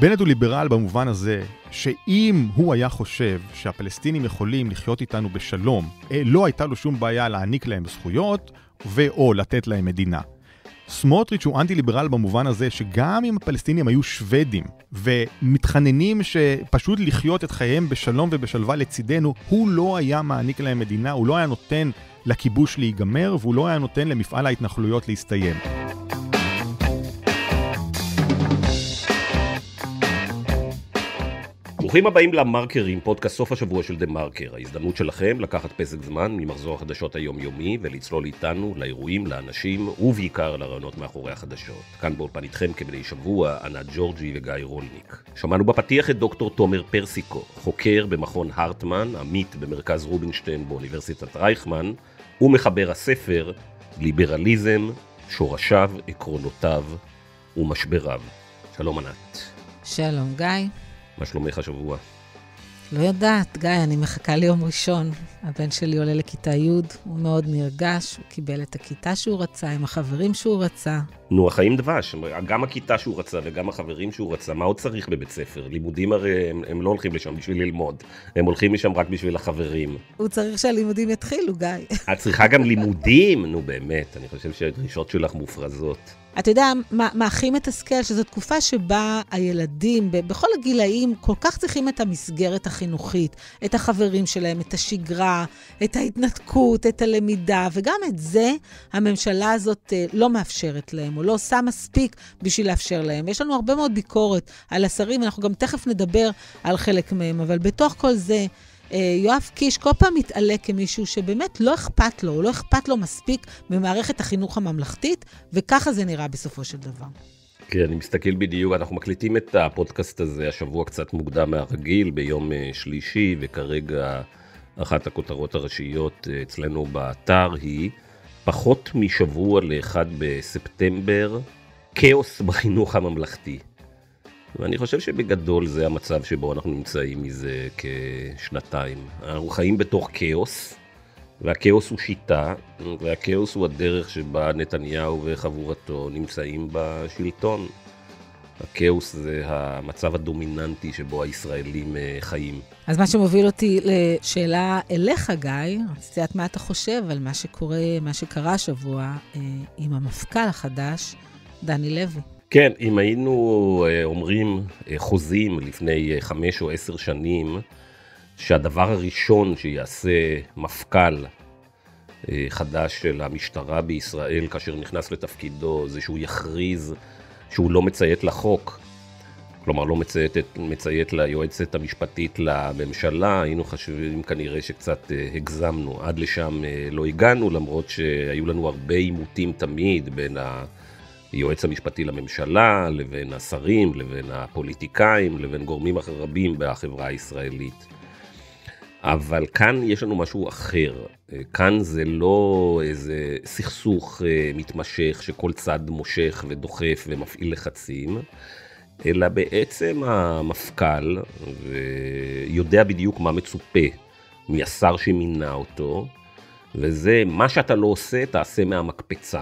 בנט הוא ליברל במובן הזה שאם הוא היה חושב שהפלסטינים יכולים לחיות איתנו בשלום, אה, לא הייתה לו שום בעיה להעניק להם זכויות ו/או לתת להם מדינה. סמוטריץ' הוא אנטי-ליברל במובן הזה שגם אם הפלסטינים היו שוודים ומתחננים שפשוט לחיות את חייהם בשלום ובשלווה לצידנו, הוא לא היה מעניק להם מדינה, הוא לא היה נותן לכיבוש להיגמר והוא לא היה נותן למפעל ההתנחלויות להסתיים. ברוכים הבאים למרקרים, פודקאסט סוף השבוע של דה מרקר. ההזדמנות שלכם לקחת פסק זמן ממחזור החדשות היומיומי ולצלול איתנו לאירועים, לאנשים ובעיקר לרעיונות מאחורי החדשות. כאן באולפן איתכם כבני שבוע, ענת ג'ורג'י וגיא רולניק. שמענו בפתיח את דוקטור תומר פרסיקו, חוקר במכון הרטמן, עמית במרכז רובינשטיין באוניברסיטת רייכמן, ומחבר הספר ליברליזם, שורשיו, עקרונותיו ומשבריו. שלום ענת. שלום גיא. מה שלומך השבוע? לא יודעת, גיא, אני מחכה ליום ראשון. הבן שלי עולה לכיתה י', הוא מאוד נרגש, הוא קיבל את הכיתה שהוא רצה, עם החברים שהוא רצה. נו, החיים דבש, גם הכיתה שהוא רצה וגם החברים שהוא רצה, מה עוד צריך בבית ספר? לימודים הרי הם, הם לא הולכים לשם בשביל ללמוד, הם הולכים לשם רק בשביל החברים. הוא צריך שהלימודים יתחילו, גיא. את צריכה גם לימודים? נו באמת, אני חושב שהדרישות שלך מופרזות. אתה יודע מה, מה הכי מתסכל? שזו תקופה שבה הילדים בכל הגילאים כל כך צריכים את המסגרת החינוכית, את החברים שלהם, את השגרה, את ההתנתקות, את הלמידה, וגם את זה הממשלה הזאת אה, לא מאפשרת להם, או לא עושה מספיק בשביל לאפשר להם. יש לנו הרבה מאוד ביקורת על השרים, אנחנו גם תכף נדבר על חלק מהם, אבל בתוך כל זה... אה, יואב קיש כל פעם מתעלה כמישהו שבאמת לא אכפת לו, הוא לא אכפת לו מספיק ממערכת החינוך הממלכתית, וככה זה נראה בסופו של דבר. כן, אני מסתכל בדיוק, אנחנו מקליטים את הפודקאסט הזה השבוע קצת מוקדם מהרגיל, ביום אה, שלישי, וכרגע אחת הכותרות הראשיות אה, אצלנו באתר היא פחות משבוע לאחד בספטמבר, כאוס בחינוך הממלכתי. ואני חושב שבגדול זה המצב שבו אנחנו נמצאים מזה כשנתיים. אנחנו חיים בתוך כאוס, והכאוס הוא שיטה, והכאוס הוא הדרך שבה נתניהו וחבורתו נמצאים בשלטון. הכאוס זה המצב הדומיננטי שבו הישראלים אה, חיים. אז מה שמוביל אותי לשאלה אליך, גיא, רציתי לדעת מה אתה חושב על מה שקורה, מה שקרה השבוע אה, עם המפכ"ל החדש, דני לוי. כן, אם היינו אה, אומרים אה, חוזים לפני אה, חמש או עשר שנים, שהדבר הראשון שיעשה מפכ"ל חדש של המשטרה בישראל כאשר נכנס לתפקידו זה שהוא יכריז שהוא לא מציית לחוק, כלומר לא מציית, מציית ליועצת המשפטית לממשלה, היינו חושבים כנראה שקצת הגזמנו, עד לשם לא הגענו למרות שהיו לנו הרבה עימותים תמיד בין ה... היועץ המשפטי לממשלה, לבין השרים, לבין הפוליטיקאים, לבין גורמים רבים בחברה הישראלית. אבל כאן יש לנו משהו אחר. כאן זה לא איזה סכסוך אה, מתמשך שכל צד מושך ודוחף ומפעיל לחצים, אלא בעצם המפכ"ל יודע בדיוק מה מצופה מהשר שמינה אותו, וזה מה שאתה לא עושה, תעשה מהמקפצה.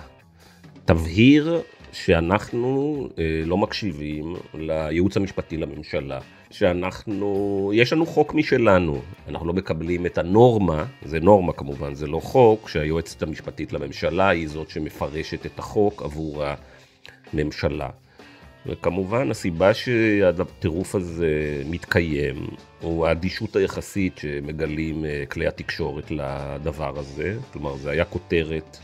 תבהיר שאנחנו אה, לא מקשיבים לייעוץ המשפטי לממשלה, שאנחנו, יש לנו חוק משלנו, אנחנו לא מקבלים את הנורמה, זה נורמה כמובן, זה לא חוק, שהיועצת המשפטית לממשלה היא זאת שמפרשת את החוק עבור הממשלה. וכמובן הסיבה שהטירוף הזה מתקיים הוא האדישות היחסית שמגלים אה, כלי התקשורת לדבר הזה, כלומר זה היה כותרת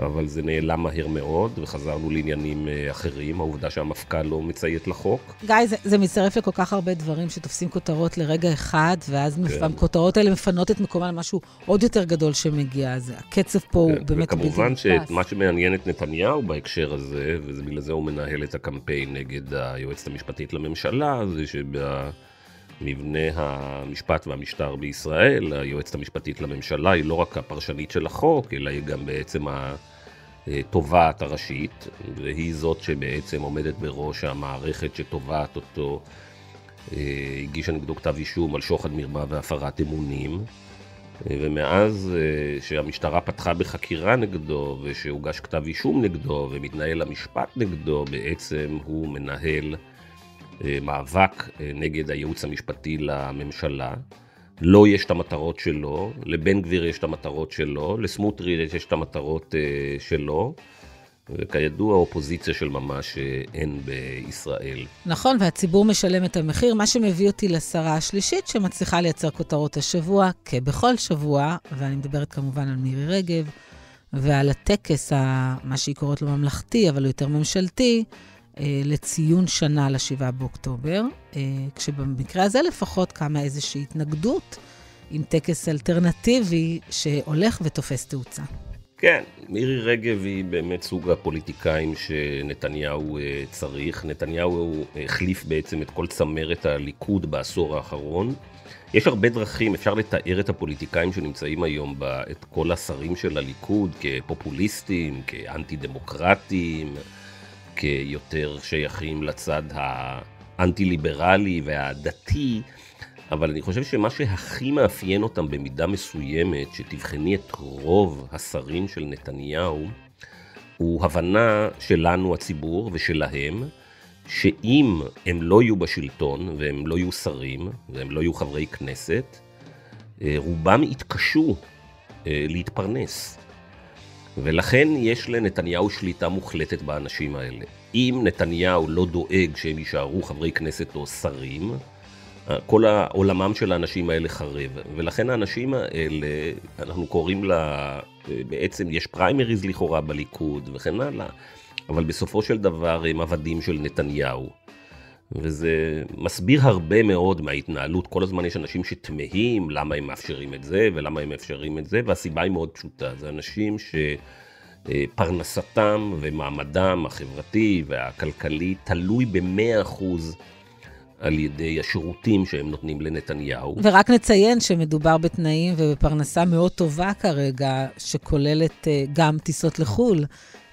אבל זה נעלם מהר מאוד, וחזרנו לעניינים אה, אחרים, העובדה שהמפכ"ל לא מציית לחוק. גיא, זה, זה מצטרף לכל כך הרבה דברים שתופסים כותרות לרגע אחד, ואז כן. הכותרות האלה מפנות את מקומן למשהו עוד יותר גדול שמגיע, אז הקצב פה כן. הוא באמת בלתי נתפס. וכמובן שמה שמעניין את נתניהו בהקשר הזה, ובגלל זה הוא מנהל את הקמפיין נגד היועצת המשפטית לממשלה, זה שבה... מבנה המשפט והמשטר בישראל, היועצת המשפטית לממשלה היא לא רק הפרשנית של החוק, אלא היא גם בעצם התובעת הראשית, והיא זאת שבעצם עומדת בראש המערכת שתובעת אותו, הגישה נגדו כתב אישום על שוחד מרמה והפרת אמונים. ומאז אה, שהמשטרה פתחה בחקירה נגדו ושהוגש כתב אישום נגדו ומתנהל המשפט נגדו, בעצם הוא מנהל אה, מאבק אה, נגד הייעוץ המשפטי לממשלה. לו לא יש את המטרות שלו, לבן גביר יש את המטרות שלו, לסמוטריץ' יש את המטרות אה, שלו. וכידוע, אופוזיציה של ממש אין בישראל. נכון, והציבור משלם את המחיר, מה שמביא אותי לשרה השלישית שמצליחה לייצר כותרות השבוע, כבכל שבוע, ואני מדברת כמובן על מירי רגב, ועל הטקס, מה שהיא קוראת לו ממלכתי, אבל הוא יותר ממשלתי, אה, לציון שנה ל-7 באוקטובר, אה, כשבמקרה הזה לפחות קמה איזושהי התנגדות עם טקס אלטרנטיבי שהולך ותופס תאוצה. כן, מירי רגב היא באמת סוג הפוליטיקאים שנתניהו אה, צריך. נתניהו החליף בעצם את כל צמרת הליכוד בעשור האחרון. יש הרבה דרכים, אפשר לתאר את הפוליטיקאים שנמצאים היום, ב, את כל השרים של הליכוד כפופוליסטים, כאנטי דמוקרטים. כיותר שייכים לצד האנטי-ליברלי והדתי, אבל אני חושב שמה שהכי מאפיין אותם במידה מסוימת, שתבחני את רוב השרים של נתניהו, הוא הבנה שלנו הציבור ושלהם, שאם הם לא יהיו בשלטון והם לא יהיו שרים והם לא יהיו חברי כנסת, אה, רובם יתקשו אה, להתפרנס. ולכן יש לנתניהו שליטה מוחלטת באנשים האלה. אם נתניהו לא דואג שהם יישארו חברי כנסת או שרים, כל העולמם של האנשים האלה חרב. ולכן האנשים האלה, אנחנו קוראים לה, בעצם יש פריימריז לכאורה בליכוד וכן הלאה, אבל בסופו של דבר הם עבדים של נתניהו. וזה מסביר הרבה מאוד מההתנהלות. כל הזמן יש אנשים שתמהים למה הם מאפשרים את זה ולמה הם מאפשרים את זה, והסיבה היא מאוד פשוטה. זה אנשים שפרנסתם אה, ומעמדם החברתי והכלכלי תלוי ב-100% על ידי השירותים שהם נותנים לנתניהו. ורק נציין שמדובר בתנאים ובפרנסה מאוד טובה כרגע, שכוללת אה, גם טיסות לחו"ל.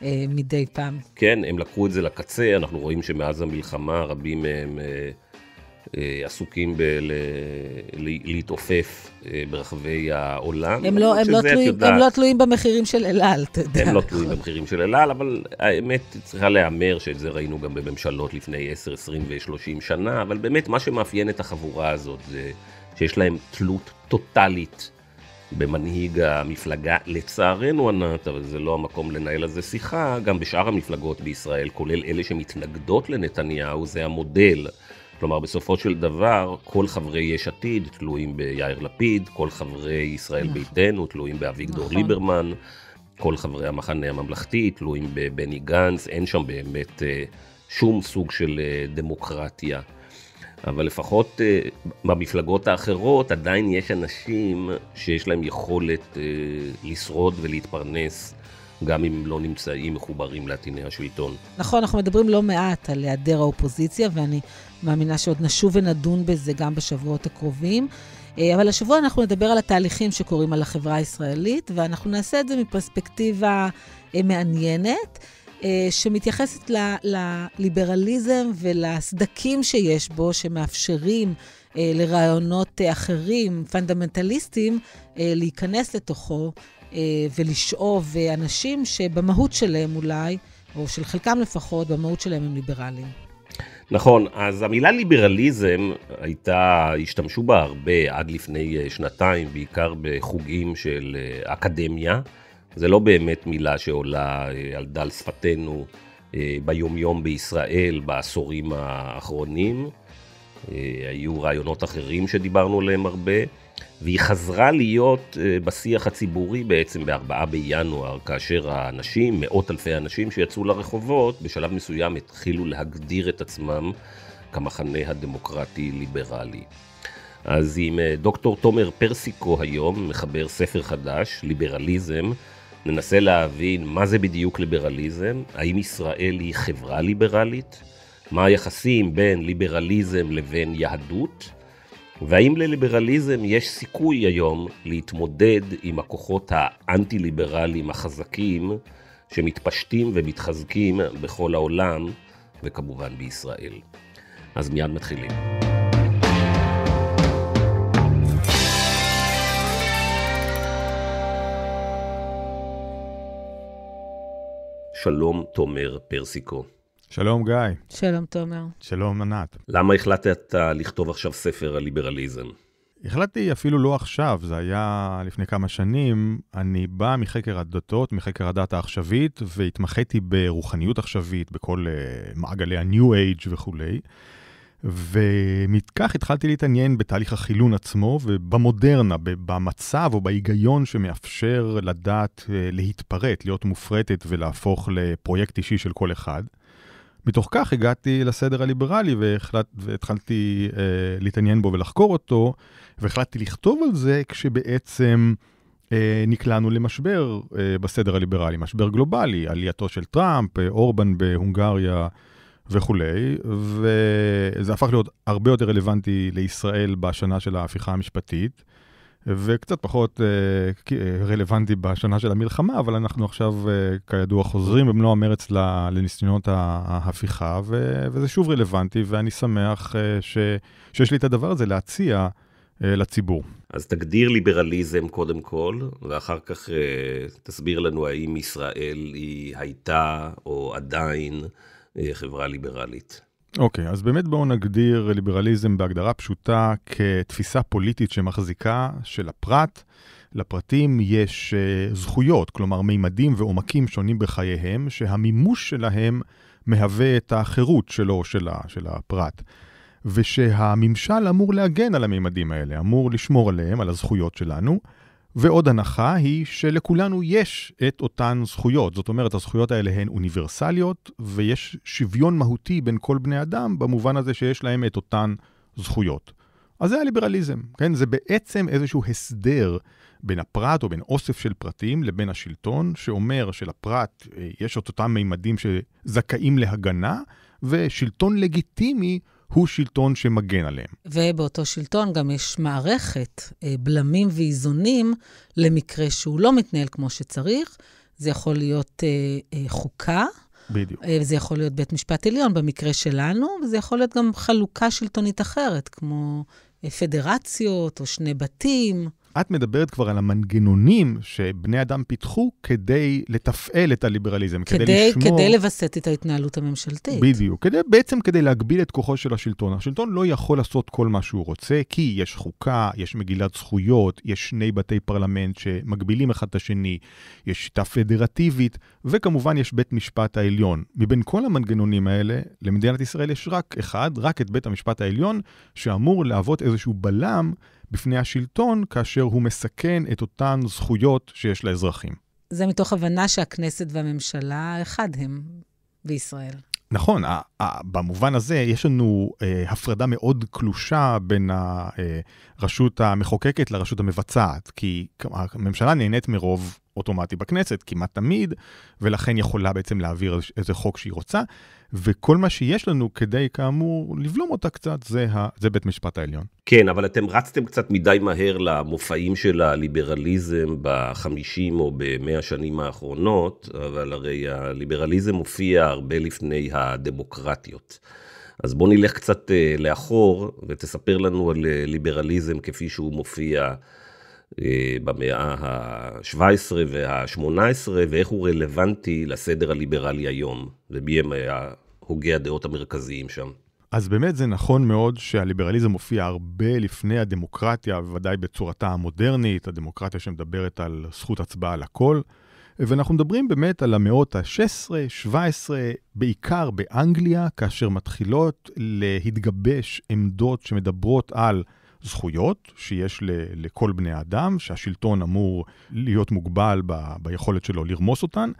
אה, מדי פעם. כן, הם לקחו את זה לקצה, אנחנו רואים שמאז המלחמה רבים מהם אה, אה, עסוקים בלהתעופף אה, ברחבי העולם. הם לא, הם, לא שזה, לא תלויים, יודעת, הם לא תלויים במחירים של אל על, אתה יודע. הם לא תלויים במחירים של אל על, אבל האמת צריכה להיאמר שאת זה ראינו גם בממשלות לפני 10, 20 ו-30 שנה, אבל באמת מה שמאפיין את החבורה הזאת זה שיש להם תלות טוטאלית. במנהיג המפלגה, לצערנו ענת, אבל זה לא המקום לנהל על זה שיחה, גם בשאר המפלגות בישראל, כולל אלה שמתנגדות לנתניהו, זה המודל. כלומר, בסופו של דבר, כל חברי יש עתיד תלויים ביאיר לפיד, כל חברי ישראל נכון. ביתנו תלויים באביגדור נכון. ליברמן, כל חברי המחנה הממלכתי תלויים בבני גנץ, אין שם באמת אה, שום סוג של אה, דמוקרטיה. אבל לפחות אה, במפלגות האחרות עדיין יש אנשים שיש להם יכולת אה, לשרוד ולהתפרנס. גם אם לא נמצאים מחוברים לעטיני השלטון. נכון, אנחנו מדברים לא מעט על היעדר האופוזיציה, ואני מאמינה שעוד נשוב ונדון בזה גם בשבועות הקרובים. אה, אבל השבוע אנחנו נדבר על התהליכים שקורים על החברה הישראלית, ואנחנו נעשה את זה מפרספקטיבה מעניינת. אה, שמתייחסת לליברליזם ולסדקים שיש בו, שמאפשרים אה, לרעיונות אה, אחרים, פונדמנטליסטיים, להיכנס לתוכו ולשאוב אנשים שבמהות שלהם אולי, או של חלקם לפחות, במהות שלהם הם ליברליים. נכון, אז המילה ליברליזם הייתה, השתמשו בה הרבה עד לפני שנתיים, בעיקר בחוגים של אקדמיה. זה לא באמת מילה שעולה אה, על דל שפתנו אה, ביומיום בישראל בעשורים האחרונים. אה, היו רעיונות אחרים שדיברנו עליהם הרבה, והיא חזרה להיות בשיח הציבורי בעצם בארבעה בינואר, כאשר האנשים, מאות אלפי אנשים שיצאו לרחובות, בשלב מסוים התחילו להגדיר את עצמם כמחנה הדמוקרטי-ליברלי. אז עם דוקטור תומר פרסיקו היום, מחבר ספר חדש, ליברליזם, ננסה להבין מה זה בדיוק ליברליזם, האם ישראל היא חברה ליברלית, מה היחסים בין ליברליזם לבין יהדות, והאם לליברליזם יש סיכוי היום להתמודד עם הכוחות האנטי-ליברליים החזקים שמתפשטים ומתחזקים בכל העולם וכמובן בישראל. אז מיד מתחילים. שלום תומר פרסיקו. שלום גיא. שלום תומר. שלום ענת. למה החלטת לכתוב עכשיו ספר על ליברליזם? החלטתי אפילו לא עכשיו, זה היה לפני כמה שנים. אני בא מחקר הדתות, מחקר הדת העכשווית, והתמחיתי ברוחניות עכשווית, בכל uh, מעגלי ה-New Age וכולי. ומכך התחלתי להתעניין בתהליך החילון עצמו ובמודרנה, במצב או בהיגיון שמאפשר לדת אה, להתפרט, להיות מופרטת ולהפוך לפרויקט אישי של כל אחד. מתוך כך הגעתי לסדר הליברלי והחלט, והתחלתי אה, להתעניין בו ולחקור אותו, והחלטתי לכתוב על זה כשבעצם אה, נקלענו למשבר אה, בסדר הליברלי, משבר גלובלי, עלייתו של טראמפ, אה, אורבן בהונגריה. וכולי, וזה הפך להיות הרבה יותר רלוונטי לישראל בשנה של ההפיכה המשפטית, וקצת פחות אה, אה, רלוונטי בשנה של המלחמה, אבל אנחנו עכשיו, אה, כידוע, חוזרים במלוא המרץ לניסיונות ההפיכה, וזה שוב רלוונטי, ואני שמח ש, שיש לי את הדבר הזה להציע. לציבור. אז תגדיר ליברליזם קודם כל, ואחר כך תסביר לנו האם ישראל היא הייתה או עדיין אה, חברה ליברלית. אוקיי, okay, אז באמת בואו נגדיר ליברליזם בהגדרה פשוטה כתפיסה פוליטית שמחזיקה של הפרט. לפרטים יש uh, זכויות, כלומר מימדים ועומקים שונים בחייהם, שהמימוש שלהם מהווה את החירות שלו, או שלה, של הפרט. ושהממשל אמור להגן על המימדים האלה, אמור לשמור עליהם, על הזכויות שלנו. ועוד הנחה היא שלכולנו יש את אותן זכויות. זאת אומרת, הזכויות האלה הן אוניברסליות, ויש שוויון מהותי בין כל בני אדם, במובן הזה שיש להם את אותן זכויות. אז זה הליברליזם, כן? זה בעצם איזשהו הסדר בין הפרט או בין אוסף של פרטים לבין השלטון, שאומר שלפרט אה, יש את אותם מימדים שזכאים להגנה, ושלטון לגיטימי הוא שלטון שמגן עליהם. ובאותו שלטון גם יש מערכת אה, בלמים ואיזונים למקרה שהוא לא מתנהל כמו שצריך. זה יכול להיות אה, אה, חוקה. בדיוק. זה יכול להיות בית משפט עליון במקרה שלנו, וזה יכול להיות גם חלוקה שלטונית אחרת, כמו פדרציות או שני בתים. את מדברת כבר על המנגנונים שבני אדם פיתחו כדי לתפעל את הליברליזם, כדי, כדי לשמור... כדי לווסת את ההתנהלות הממשלתית. בדיוק, כדי, בעצם כדי להגביל את כוחו של השלטון. השלטון לא יכול לעשות כל מה שהוא רוצה, כי יש חוקה, יש מגילת זכויות, יש שני בתי פרלמנט שמגבילים אחד את השני, יש שיטה פדרטיבית, וכמובן יש בית משפט העליון. מבין כל המנגנונים האלה, למדינת ישראל יש רק אחד, רק את בית המשפט העליון, שאמור להוות איזשהו בלם. בפני השלטון כאשר הוא מסכן את אותן זכויות שיש לאזרחים. זה מתוך הבנה שהכנסת והממשלה אחד הם בישראל. נכון, במובן הזה יש לנו אה, הפרדה מאוד קלושה בין הרשות אה, המחוקקת לרשות המבצעת, כי הממשלה נהנית מרוב אוטומטי בכנסת, כמעט תמיד, ולכן יכולה בעצם להעביר איזה חוק שהיא רוצה, וכל מה שיש לנו כדי, כאמור, לבלום אותה קצת, זה, ה, זה בית משפט העליון. כן, אבל אתם רצתם קצת מדי מהר למופעים של הליברליזם בחמישים או במאה השנים האחרונות, אבל הרי הליברליזם הופיע הרבה לפני הדמוקרטיות. אז בוא נלך קצת אה, לאחור ותספר לנו על אה, ליברליזם כפי שהוא מופיע אה, במאה ה-17 וה-18, ואיך הוא רלוונטי לסדר הליברלי היום, ומי הם אה, הוגי הדעות המרכזיים שם. אז באמת זה נכון מאוד שהליברליזם מופיע הרבה לפני הדמוקרטיה, בוודאי בצורתה המודרנית, הדמוקרטיה שמדברת על זכות הצבעה לכל. ואנחנו מדברים באמת על המאות ה-16, 17, בעיקר באנגליה, כאשר מתחילות להתגבש עמדות שמדברות על זכויות שיש לכל בני האדם, שהשלטון אמור להיות מוגבל ב, ביכולת שלו לרמוס אותן.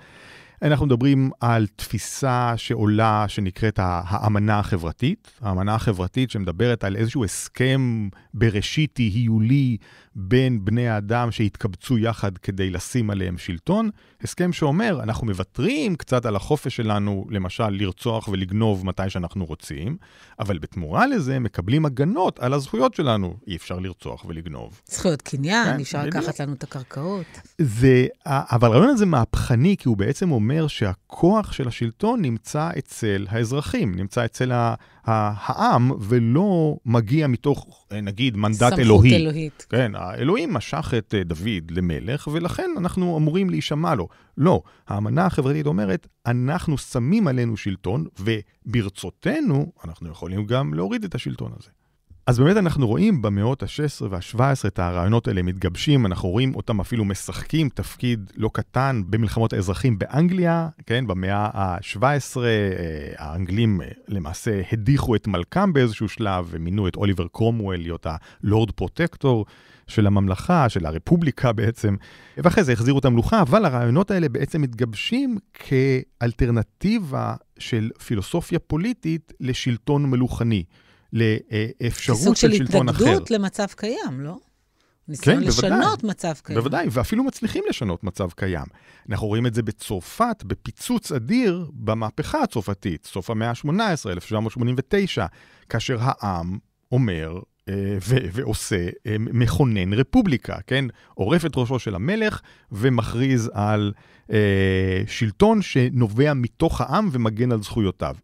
אנחנו מדברים על תפיסה שעולה, שנקראת האמנה החברתית. האמנה החברתית שמדברת על איזשהו הסכם בראשית היולי בין בני האדם שהתקבצו יחד כדי לשים עליהם שלטון, הסכם שאומר, אנחנו מוותרים קצת על החופש שלנו, למשל, לרצוח ולגנוב מתי שאנחנו רוצים, אבל בתמורה לזה מקבלים הגנות על הזכויות שלנו. אי אפשר לרצוח ולגנוב. זכויות קניין, כן, אפשר לקחת לנו את הקרקעות. זה, אבל הרעיון הזה מהפכני, כי הוא בעצם אומר שהכוח של השלטון נמצא אצל האזרחים, נמצא אצל ה, העם, ולא מגיע מתוך נגיד, מנדט אלוהי. סמכות אלוהית. כן, האלוהים משך את אה, דוד למלך, ולכן אנחנו אמורים להישמע לו. לא, האמנה החברתית אומרת, אנחנו שמים עלינו שלטון, וברצותנו אנחנו יכולים גם להוריד את השלטון הזה. אז באמת אנחנו רואים במאות ה-16 וה-17 את הרעיונות האלה מתגבשים, אנחנו רואים אותם אפילו משחקים תפקיד לא קטן במלחמות האזרחים באנגליה, כן, במאה ה-17 אה, האנגלים אה, למעשה הדיחו את מלכם באיזשהו שלב ומינו את אוליבר קרומוול להיות הלורד פרוטקטור. של הממלכה, של הרפובליקה בעצם, ואחרי זה החזירו את המלוכה, אבל הרעיונות האלה בעצם מתגבשים כאלטרנטיבה של פילוסופיה פוליטית לשלטון מלוכני. לאפשרות של, שלטון אחר. סוג של התנגדות למצב קיים, לא? ניסיון כן, לשנות בוודאי, מצב קיים. בוודאי, ואפילו מצליחים לשנות מצב קיים. אנחנו רואים את זה בצרפת, בפיצוץ אדיר במהפכה הצרפתית, סוף המאה ה-18, 1789, כאשר העם אומר אה, ו- ועושה, אה, מכונן רפובליקה, כן? עורף את ראשו של המלך ומכריז על אה, שלטון שנובע מתוך העם ומגן על זכויותיו.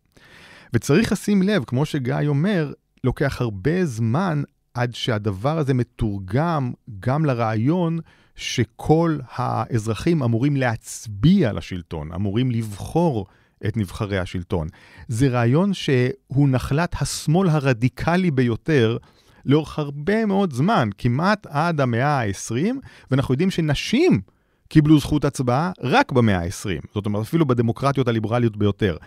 וצריך לשים לב, כמו שגיא אומר, לוקח הרבה זמן עד שהדבר הזה מתורגם גם לרעיון שכל האזרחים אמורים להצביע לשלטון, אמורים לבחור את נבחרי השלטון. זה רעיון שהוא נחלת השמאל הרדיקלי ביותר לאורך הרבה מאוד זמן, כמעט עד המאה ה-20, ואנחנו יודעים שנשים קיבלו זכות הצבעה רק במאה ה-20. זאת אומרת, אפילו בדמוקרטיות הליברליות ביותר.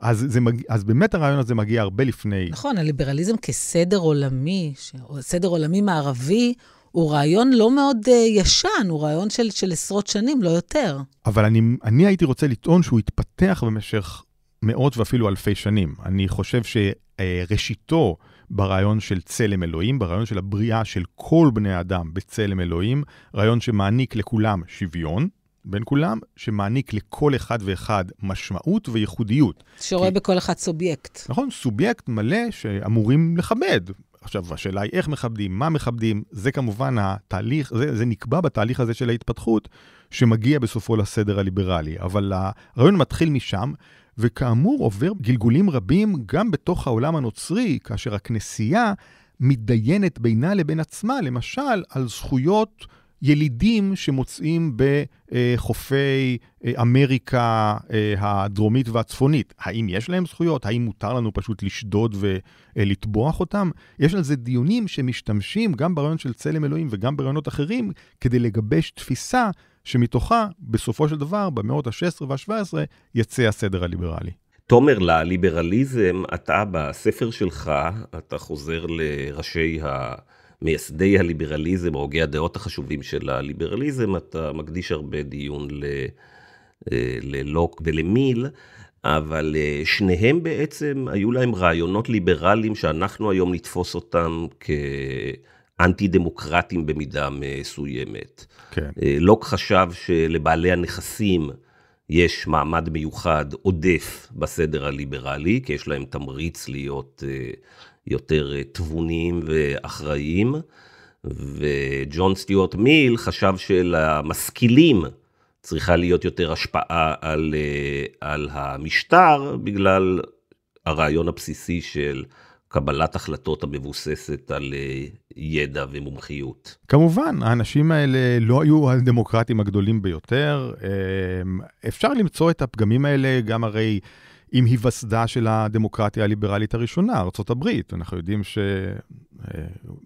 אז, זה מג... אז באמת הרעיון הזה מגיע הרבה לפני. נכון, הליברליזם כסדר עולמי, ש... סדר עולמי מערבי, הוא רעיון לא מאוד uh, ישן, הוא רעיון של, של עשרות שנים, לא יותר. אבל אני, אני הייתי רוצה לטעון שהוא התפתח במשך מאות ואפילו אלפי שנים. אני חושב שראשיתו ברעיון של צלם אלוהים, ברעיון של הבריאה של כל בני האדם בצלם אלוהים, רעיון שמעניק לכולם שוויון. בין כולם, שמעניק לכל אחד ואחד משמעות וייחודיות. שרואה כי... בכל אחד סובייקט. נכון, סובייקט מלא שאמורים לכבד. עכשיו, השאלה היא איך מכבדים, מה מכבדים, זה כמובן התהליך, זה, זה נקבע בתהליך הזה של ההתפתחות, שמגיע בסופו לסדר הליברלי. אבל הרעיון מתחיל משם, וכאמור עובר גלגולים רבים גם בתוך העולם הנוצרי, כאשר הכנסייה מתדיינת בינה לבין עצמה, למשל, על זכויות ילידים שמוצאים בחופי אה, אמריקה אה, הדרומית והצפונית. האם יש להם זכויות? האם מותר לנו פשוט לשדוד ולטבוח אה, אותם? יש על זה דיונים שמשתמשים גם ברעיון של צלם אלוהים וגם ברעיונות אחרים כדי לגבש תפיסה שמתוכה, בסופו של דבר, במאות ה-16 וה-17, יצא הסדר הליברלי. תומר, לליברליזם, אתה בספר שלך, אתה חוזר לראשי ה... מייסדי הליברליזם, הוגי הדעות החשובים של הליברליזם, אתה מקדיש הרבה דיון ל, אה, ללוק ולמיל, אבל אה, שניהם בעצם היו להם רעיונות ליברליים שאנחנו היום נתפוס אותם כאנטי דמוקרטיים במידה מסוימת. כן. אה, לוק חשב שלבעלי הנכסים יש מעמד מיוחד עודף בסדר הליברלי, כי יש להם תמריץ להיות יותר אה, תבוניים ואחראיים, וג'ון סטיוארט מיל חשב שלמשכילים צריכה להיות יותר השפעה על, אה, על המשטר, בגלל הרעיון הבסיסי של קבלת החלטות המבוססת על אה, ידע ומומחיות. כמובן, האנשים האלה לא היו הדמוקרטים הגדולים ביותר. אפשר למצוא את הפגמים האלה גם הרי... עם היווסדה של הדמוקרטיה הליברלית הראשונה, ארה"ב. אנחנו יודעים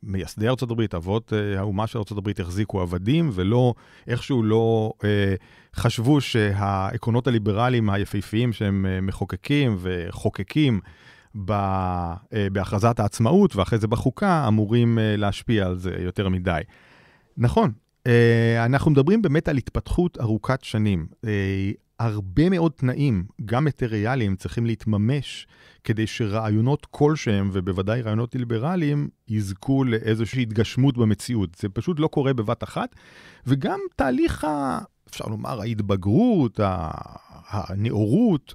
שמייסדי אה, ארה"ב, אבות אה, האומה של ארה"ב, החזיקו עבדים, ולא, איכשהו לא אה, חשבו שהעקרונות הליברליים היפהפיים שהם מחוקקים וחוקקים, בהכרזת העצמאות ואחרי זה בחוקה אמורים להשפיע על זה יותר מדי. נכון, אנחנו מדברים באמת על התפתחות ארוכת שנים. הרבה מאוד תנאים, גם מטריאליים, צריכים להתממש כדי שרעיונות כלשהם, ובוודאי רעיונות ליברליים, יזכו לאיזושהי התגשמות במציאות. זה פשוט לא קורה בבת אחת, וגם תהליך, ה, אפשר לומר, ההתבגרות, הנאורות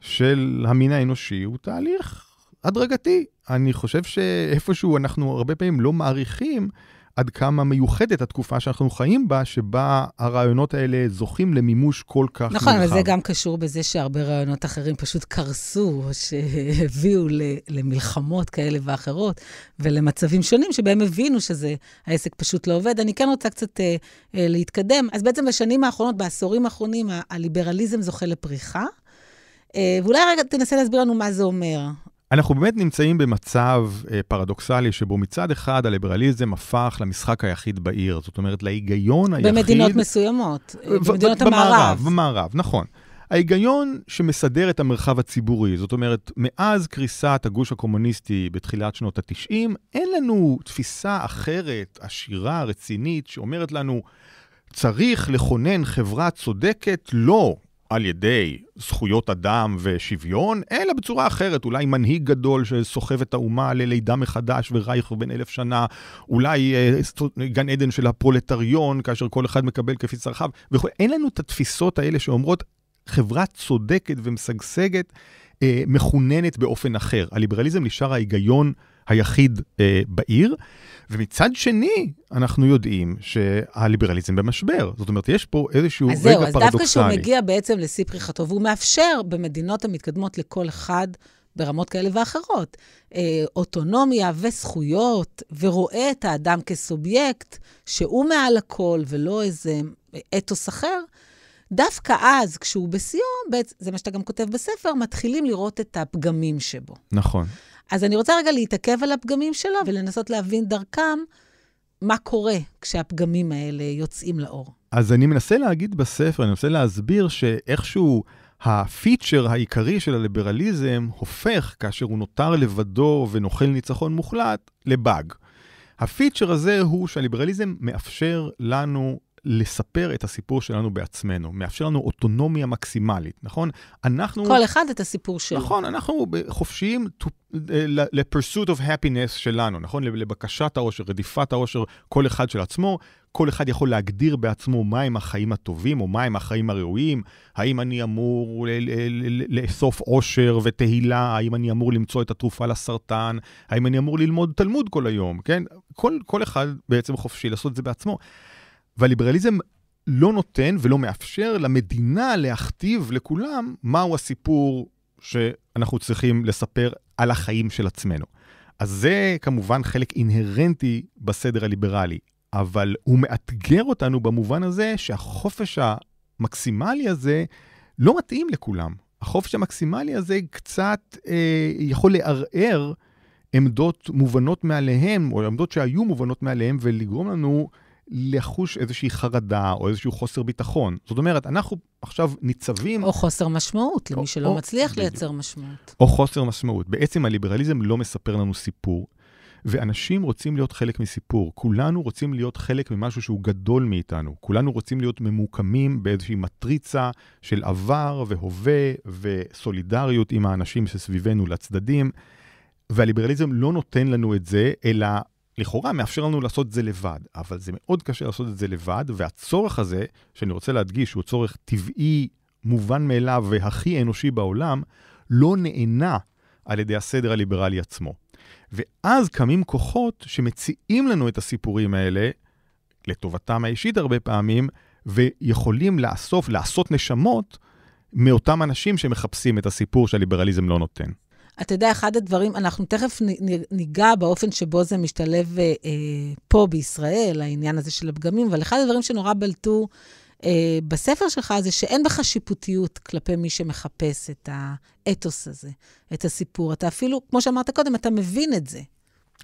של המין האנושי, הוא תהליך הדרגתי. אני חושב שאיפשהו אנחנו הרבה פעמים לא מעריכים עד כמה מיוחדת התקופה שאנחנו חיים בה, שבה הרעיונות האלה זוכים למימוש כל כך נכון, נרחב. נכון, אבל זה גם קשור בזה שהרבה רעיונות אחרים פשוט קרסו, או שהביאו למלחמות כאלה ואחרות, ולמצבים שונים שבהם הבינו שזה, העסק פשוט לא עובד. אני כן רוצה קצת אה, אה, להתקדם. אז בעצם בשנים האחרונות, בעשורים האחרונים, הליברליזם זוכה לפריחה. אה, ואולי רגע תנסה להסביר לנו מה זה אומר. אנחנו באמת נמצאים במצב אה, פרדוקסלי שבו מצד אחד הליברליזם הפך למשחק היחיד בעיר, זאת אומרת להיגיון היחיד... במדינות מסוימות, במדינות המערב. במערב, נכון. ההיגיון שמסדר את המרחב הציבורי, זאת אומרת, מאז קריסת הגוש הקומוניסטי בתחילת שנות ה-90, אין לנו תפיסה אחרת, עשירה, רצינית, שאומרת לנו, צריך לכונן חברה צודקת, לא על ידי זכויות אדם ושוויון, אלא בצורה אחרת, אולי מנהיג גדול שסוחב את האומה ללידה מחדש ורייך בן אלף שנה, אולי אה, גן עדן של הפרולטריון, כאשר כל אחד מקבל כפי צרכיו וכו'. אין לנו את התפיסות האלה שאומרות, חברה צודקת ומשגשגת אה, מכוננת באופן אחר. הליברליזם נשאר ההיגיון. היחיד אה, בעיר. ומצד שני, אנחנו יודעים שהליברליזם במשבר. זאת אומרת, יש פה איזשהו רגע פרדוקסלי. אז זהו, אז דווקא כשהוא מגיע בעצם לשיא פריחתו, והוא מאפשר במדינות המתקדמות לכל אחד ברמות כאלה ואחרות. אה, אוטונומיה וזכויות, ורואה את האדם כסובייקט, שהוא מעל הכל ולא איזה אתוס אחר, דווקא אז, כשהוא בשיאו, זה מה שאתה גם כותב בספר, מתחילים לראות את הפגמים שבו. נכון. אז אני רוצה רגע להתעכב על הפגמים שלו ולנסות להבין דרכם מה קורה כשהפגמים האלה יוצאים לאור. אז אני מנסה להגיד בספר, אני מנסה להסביר שאיכשהו... הפיצ'ר העיקרי של הליברליזם הופך, כאשר הוא נותר לבדו ונוחל ניצחון מוחלט, לבאג. הפיצ'ר הזה הוא שהליברליזם מאפשר לנו לספר את הסיפור שלנו בעצמנו, מאפשר לנו אוטונומיה מקסימלית, נכון? אנחנו... כל אחד את הסיפור שלו. נכון, אנחנו חופשיים to, ל-pursuit of happiness שלנו, נכון? לבקשת העושר, רדיפת העושר, כל אחד של עצמו. כל אחד יכול להגדיר בעצמו מהם החיים הטובים או מהם החיים הראויים, האם אני אמור לאסוף עושר ותהילה, האם אני אמור למצוא את התרופה לסרטן, האם אני אמור ללמוד תלמוד כל היום, כן? כל, כל אחד בעצם חופשי לעשות את זה בעצמו. והליברליזם לא נותן ולא מאפשר למדינה להכתיב לכולם מהו הסיפור שאנחנו צריכים לספר על החיים של עצמנו. אז זה כמובן חלק אינהרנטי בסדר הליברלי, אבל הוא מאתגר אותנו במובן הזה שהחופש המקסימלי הזה לא מתאים לכולם. החופש המקסימלי הזה קצת אה, יכול לערער עמדות מובנות מעליהם, או עמדות שהיו מובנות מעליהם, ולגרום לנו לחוש איזושהי חרדה או איזשהו חוסר ביטחון. זאת אומרת, אנחנו עכשיו ניצבים... או חוסר משמעות, למי או, שלא או, מצליח בדיוק. לייצר משמעות. או חוסר משמעות. בעצם הליברליזם לא מספר לנו סיפור, ואנשים רוצים להיות חלק מסיפור. כולנו רוצים להיות חלק ממשהו שהוא גדול מאיתנו. כולנו רוצים להיות ממוקמים באיזושהי מטריצה של עבר והווה וסולידריות עם האנשים שסביבנו לצדדים. והליברליזם לא נותן לנו את זה, אלא לכאורה מאפשר לנו לעשות את זה לבד, אבל זה מאוד קשה לעשות את זה לבד, והצורך הזה, שאני רוצה להדגיש, הוא צורך טבעי, מובן מאליו והכי אנושי בעולם, לא נענה על ידי הסדר הליברלי עצמו. ואז קמים כוחות שמציעים לנו את הסיפורים האלה, לטובתם האישית הרבה פעמים, ויכולים לאסוף, לעשות נשמות מאותם אנשים שמחפשים את הסיפור שהליברליזם לא נותן. אתה יודע, אחד הדברים, אנחנו תכף ניגע באופן שבו זה משתלב אה, אה, פה בישראל, העניין הזה של הפגמים, אבל אחד הדברים שנורא בלטו אה, בספר שלך זה שאין בך שיפוטיות כלפי מי שמחפש את האתוס הזה, את הסיפור. אתה אפילו, כמו שאמרת קודם, אתה מבין את זה.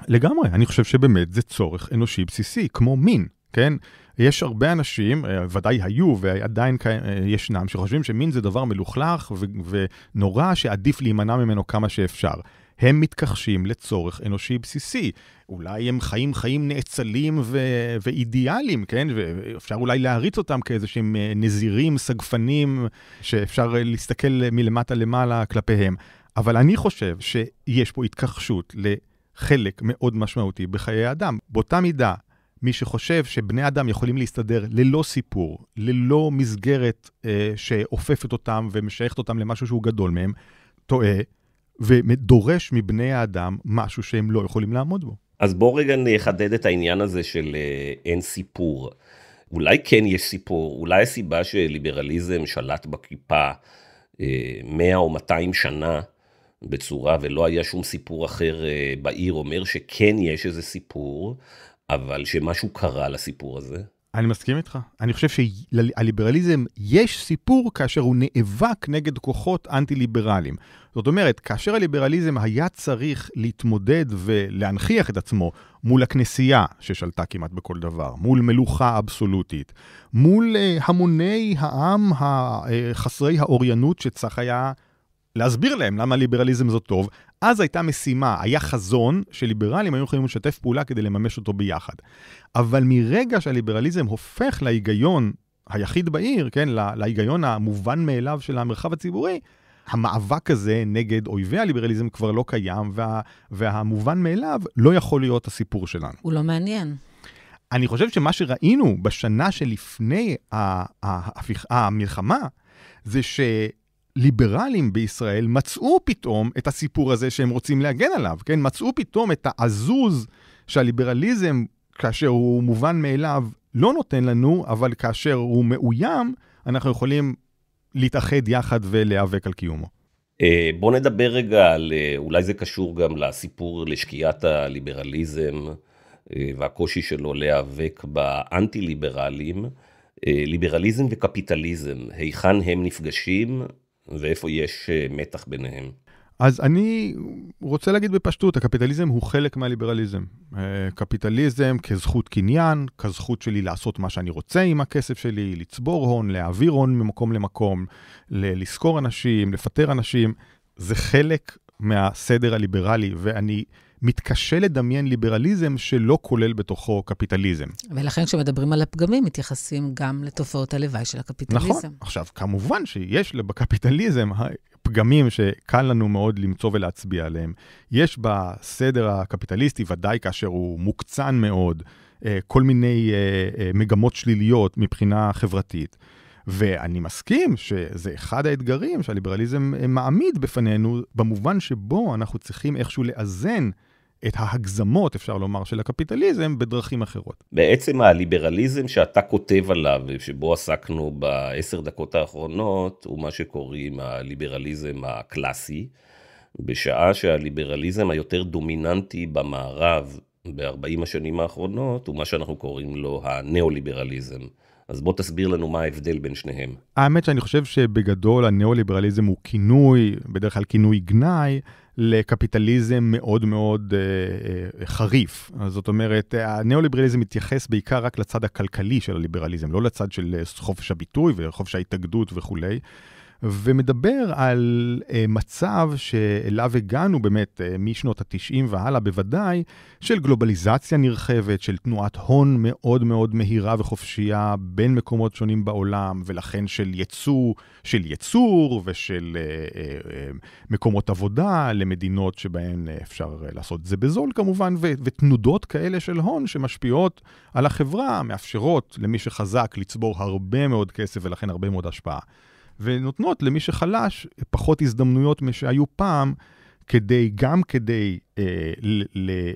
לגמרי, אני חושב שבאמת זה צורך אנושי בסיסי, כמו מין, כן? יש הרבה אנשים, אה, ודאי היו ועדיין אה, ישנם, שחושבים שמין זה דבר מלוכלך ו- ונורא שעדיף להימנע ממנו כמה שאפשר. הם מתכחשים לצורך אנושי בסיסי. אולי הם חיים חיים נאצלים ו- ואידיאליים, כן? ואפשר אולי להריץ אותם כאיזה שהם אה, נזירים, סגפנים, שאפשר להסתכל מלמטה למעלה כלפיהם. אבל אני חושב שיש פה התכחשות ל... חלק מאוד משמעותי בחיי אדם. באותה מידה מי שחושב שבני אדם יכולים להסתדר ללא סיפור, ללא מסגרת אה, שאופפת אותם ומשייכת אותם למשהו שהוא גדול מהם, טועה ודורש מבני האדם משהו שהם לא יכולים לעמוד בו. אז בואו רגע נחדד את העניין הזה של אה, אין סיפור. אולי כן יש סיפור, אולי הסיבה שליברליזם שלט בכיפה אה, 100 או 200 שנה בצורה ולא היה שום סיפור אחר אה, בעיר אומר שכן יש איזה סיפור, אבל שמשהו קרה לסיפור הזה. אני מסכים איתך. אני חושב שלליברליזם יש סיפור כאשר הוא נאבק נגד כוחות אנטי-ליברליים. זאת אומרת, כאשר הליברליזם היה צריך להתמודד ולהנכיח את עצמו מול הכנסייה, ששלטה כמעט בכל דבר, מול מלוכה אבסולוטית, מול אה, המוני העם אה, חסרי האוריינות שצריך היה להסביר להם למה ליברליזם זה טוב, אז הייתה משימה, היה חזון שליברלים היו יכולים לשתף פעולה כדי לממש אותו ביחד. אבל מרגע שהליברליזם הופך להיגיון היחיד בעיר, כן, להיגיון המובן מאליו של המרחב הציבורי, המאבק הזה נגד אויבי הליברליזם כבר לא קיים, וה, והמובן מאליו לא יכול להיות הסיפור שלנו. הוא לא מעניין. אני חושב שמה שראינו בשנה שלפני ההפיך, המלחמה, זה ש... הליברלים בישראל מצאו פתאום את הסיפור הזה שהם רוצים להגן עליו, כן? מצאו פתאום את העזוז שהליברליזם, כאשר הוא מובן מאליו, לא נותן לנו, אבל כאשר הוא מאוים, אנחנו יכולים להתאחד יחד ולהיאבק על קיומו. אה, בוא נדבר רגע על, אה, אולי זה קשור גם לסיפור, לשקיעת הליברליזם אה, והקושי שלו להיאבק באנטי-ליברלים. ליברליזם וקפיטליזם, היכן הם נפגשים ואיפה יש אה, מתח ביניהם. אז אני רוצה להגיד בפשטות, הקפיטליזם הוא חלק מהליברליזם. אה, קפיטליזם כזכות קניין, כזכות שלי לעשות מה שאני רוצה עם הכסף שלי, לצבור הון, להעביר הון ממקום למקום, לשכור אנשים, לפטר אנשים, זה חלק מהסדר הליברלי, ואני... מתקשה לדמיין ליברליזם שלא כולל בתוכו קפיטליזם. ולכן כשמדברים על הפגמים, מתייחסים גם לתופעות הלוואי של הקפיטליזם. נכון. עכשיו, כמובן שיש בקפיטליזם פגמים שקל לנו מאוד למצוא ולהצביע עליהם. יש בסדר הקפיטליסטי, ודאי כאשר הוא מוקצן מאוד, אה, כל מיני אה, אה, מגמות שליליות מבחינה חברתית. ואני מסכים שזה אחד האתגרים שהליברליזם מעמיד בפנינו, במובן שבו אנחנו צריכים איכשהו לאזן את ההגזמות, אפשר לומר, של הקפיטליזם בדרכים אחרות. בעצם הליברליזם שאתה כותב עליו, ושבו עסקנו בעשר דקות האחרונות, הוא מה שקוראים הליברליזם הקלאסי. בשעה שהליברליזם היותר דומיננטי במערב ב-40 השנים האחרונות, הוא מה שאנחנו קוראים לו הניאו-ליברליזם. אז בוא תסביר לנו מה ההבדל בין שניהם. האמת שאני חושב שבגדול הניאו-ליברליזם הוא כינוי, בדרך כלל כינוי גנאי, לקפיטליזם מאוד מאוד אה, אה, חריף. זאת אומרת, הניאו-ליברליזם מתייחס בעיקר רק לצד הכלכלי של הליברליזם, לא לצד של אה, חופש הביטוי וחופש ההתאגדות וכולי. ומדבר על uh, מצב שאליו הגענו באמת uh, משנות ה-90 והלאה בוודאי, של גלובליזציה נרחבת, של תנועת הון מאוד מאוד מהירה וחופשייה בין מקומות שונים בעולם, ולכן של ייצוא, של ייצור ושל uh, uh, uh, מקומות עבודה למדינות שבהן אה, אפשר לעשות את זה בזול כמובן, ו- ותנודות כאלה של הון שמשפיעות על החברה, מאפשרות למי שחזק לצבור הרבה מאוד כסף ולכן הרבה מאוד השפעה. ונותנות למי שחלש פחות הזדמנויות משהיו פעם, כדי, גם כדי אה,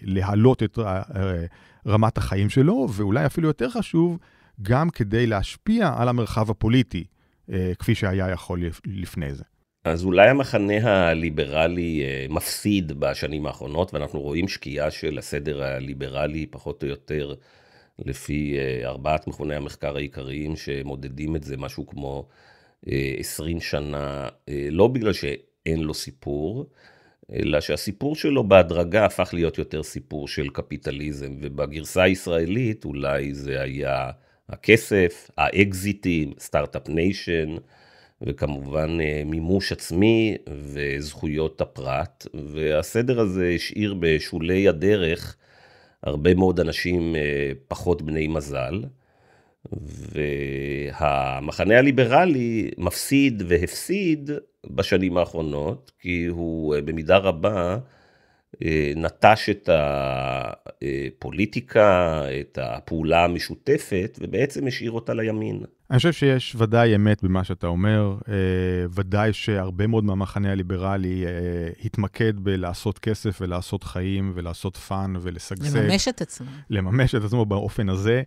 להעלות את אה, אה, רמת החיים שלו, ואולי אפילו יותר חשוב, גם כדי להשפיע על המרחב הפוליטי, אה, כפי שהיה יכול לפני זה. אז אולי המחנה הליברלי אה, מפסיד בשנים האחרונות, ואנחנו רואים שקיעה של הסדר הליברלי פחות או יותר לפי אה, ארבעת מכוני המחקר העיקריים שמודדים את זה, משהו כמו 20 אה, שנה, אה, לא בגלל שאין לו סיפור, אלא שהסיפור שלו בהדרגה הפך להיות יותר סיפור של קפיטליזם, ובגרסה הישראלית אולי זה היה הכסף, האקזיטים, סטארט-אפ ניישן, וכמובן אה, מימוש עצמי וזכויות הפרט, והסדר הזה השאיר בשולי הדרך הרבה מאוד אנשים פחות בני מזל. והמחנה הליברלי מפסיד והפסיד בשנים האחרונות, כי הוא אה, במידה רבה אה, נטש את הפוליטיקה, את הפעולה המשותפת, ובעצם השאיר אותה לימין. אני חושב שיש ודאי אמת במה שאתה אומר, אה, ודאי שהרבה מאוד מהמחנה הליברלי התמקד בלעשות כסף ולעשות חיים ולעשות פאן ולשגשג. לממש את עצמו. לממש את עצמו באופן הזה.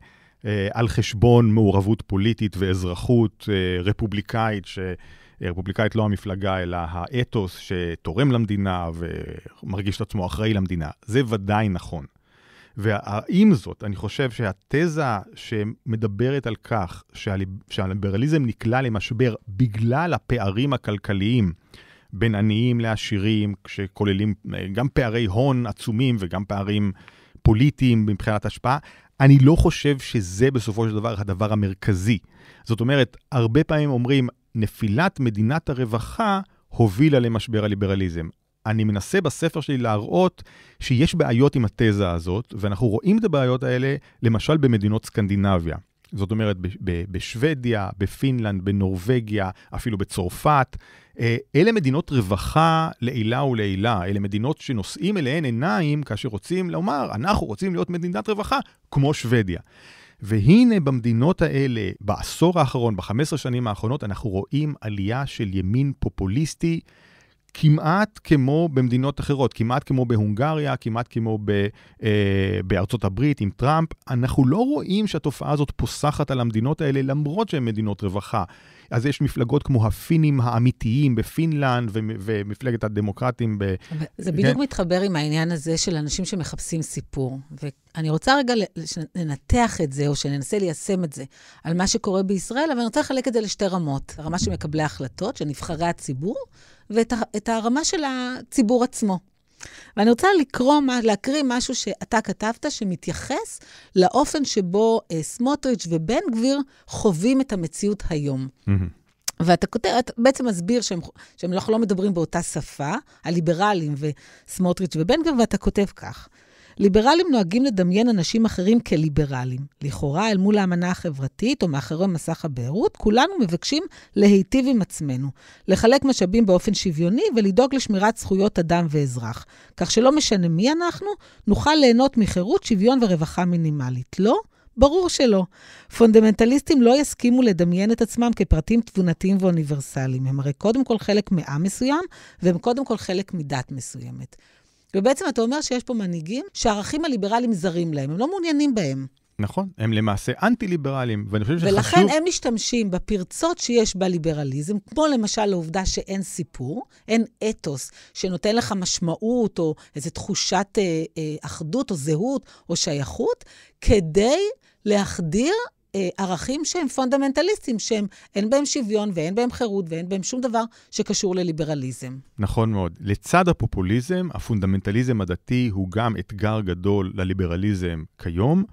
אה, על חשבון מעורבות פוליטית ואזרחות אה, רפובליקאית, ש... אה, רפובליקאית לא המפלגה, אלא האתוס שתורם למדינה ומרגיש את עצמו אחראי למדינה. זה ודאי נכון. ועם זאת, אני חושב שהתזה שמדברת על כך שהליברליזם נקלע למשבר בגלל הפערים הכלכליים בין עניים לעשירים, שכוללים גם פערי הון עצומים וגם פערים פוליטיים מבחינת השפעה, אני לא חושב שזה בסופו של דבר הדבר המרכזי. זאת אומרת, הרבה פעמים אומרים, נפילת מדינת הרווחה הובילה למשבר הליברליזם. אני מנסה בספר שלי להראות שיש בעיות עם התזה הזאת, ואנחנו רואים את הבעיות האלה, למשל במדינות סקנדינביה. זאת אומרת, בשוודיה, בפינלנד, בנורבגיה, אפילו בצרפת. אה, אלה מדינות רווחה לעילה ולעילה, אלה מדינות שנושאים אליהן עיניים כאשר רוצים לומר, אנחנו רוצים להיות מדינת רווחה כמו שוודיה. והנה במדינות האלה, בעשור האחרון, ב-15 שנים האחרונות, אנחנו רואים עלייה של ימין פופוליסטי. כמעט כמו במדינות אחרות, כמעט כמו בהונגריה, כמעט כמו ב, אה, בארצות הברית עם טראמפ, אנחנו לא רואים שהתופעה הזאת פוסחת על המדינות האלה למרות שהן מדינות רווחה. אז יש מפלגות כמו הפינים האמיתיים בפינלנד ו- ומפלגת הדמוקרטים ב... זה בדיוק כן? מתחבר עם העניין הזה של אנשים שמחפשים סיפור. ואני רוצה רגע לנתח את זה, או שננסה ליישם את זה, על מה שקורה בישראל, אבל אני רוצה לחלק את זה לשתי רמות. הרמה של מקבלי ההחלטות, של נבחרי הציבור, ואת הרמה של הציבור עצמו. ואני רוצה לקרוא, להקריא משהו שאתה כתבת, שמתייחס לאופן שבו אה, סמוטריץ' ובן גביר חווים את המציאות היום. Mm-hmm. ואתה כותב, אתה בעצם מסביר שהם, שהם לא, לא מדברים באותה שפה, הליברלים וסמוטריץ' ובן גביר, ואתה כותב כך. ליברלים נוהגים לדמיין אנשים אחרים כליברלים. לכאורה, אל מול האמנה החברתית או מאחורי מסך הבערות, כולנו מבקשים להיטיב עם עצמנו, לחלק משאבים באופן שוויוני ולדאוג לשמירת זכויות אדם ואזרח, כך שלא משנה מי אנחנו, נוכל ליהנות מחירות, שוויון ורווחה מינימלית. לא? ברור שלא. פונדמנטליסטים לא יסכימו לדמיין את עצמם כפרטים תבונתיים ואוניברסליים. הם הרי קודם כל חלק מעם מסוים, והם קודם כל חלק מדת מסוימת. ובעצם אתה אומר שיש פה מנהיגים שהערכים הליברליים זרים להם, הם לא מעוניינים בהם. נכון, הם למעשה אנטי ליברליים ואני חושב שחשוב... ולכן הם משתמשים בפרצות שיש בליברליזם, כמו למשל העובדה שאין סיפור, אין אתוס שנותן לך משמעות או איזו תחושת אה, אה, אחדות או זהות או שייכות, כדי להחדיר אה, ערכים שהם פונדמנטליסטיים, שהם אין בהם שוויון ואין בהם חירות ואין בהם שום דבר שקשור לליברליזם. נכון מאוד. לצד הפופוליזם, הפונדמנטליזם הדתי הוא גם אתגר גדול לליברליזם כיום.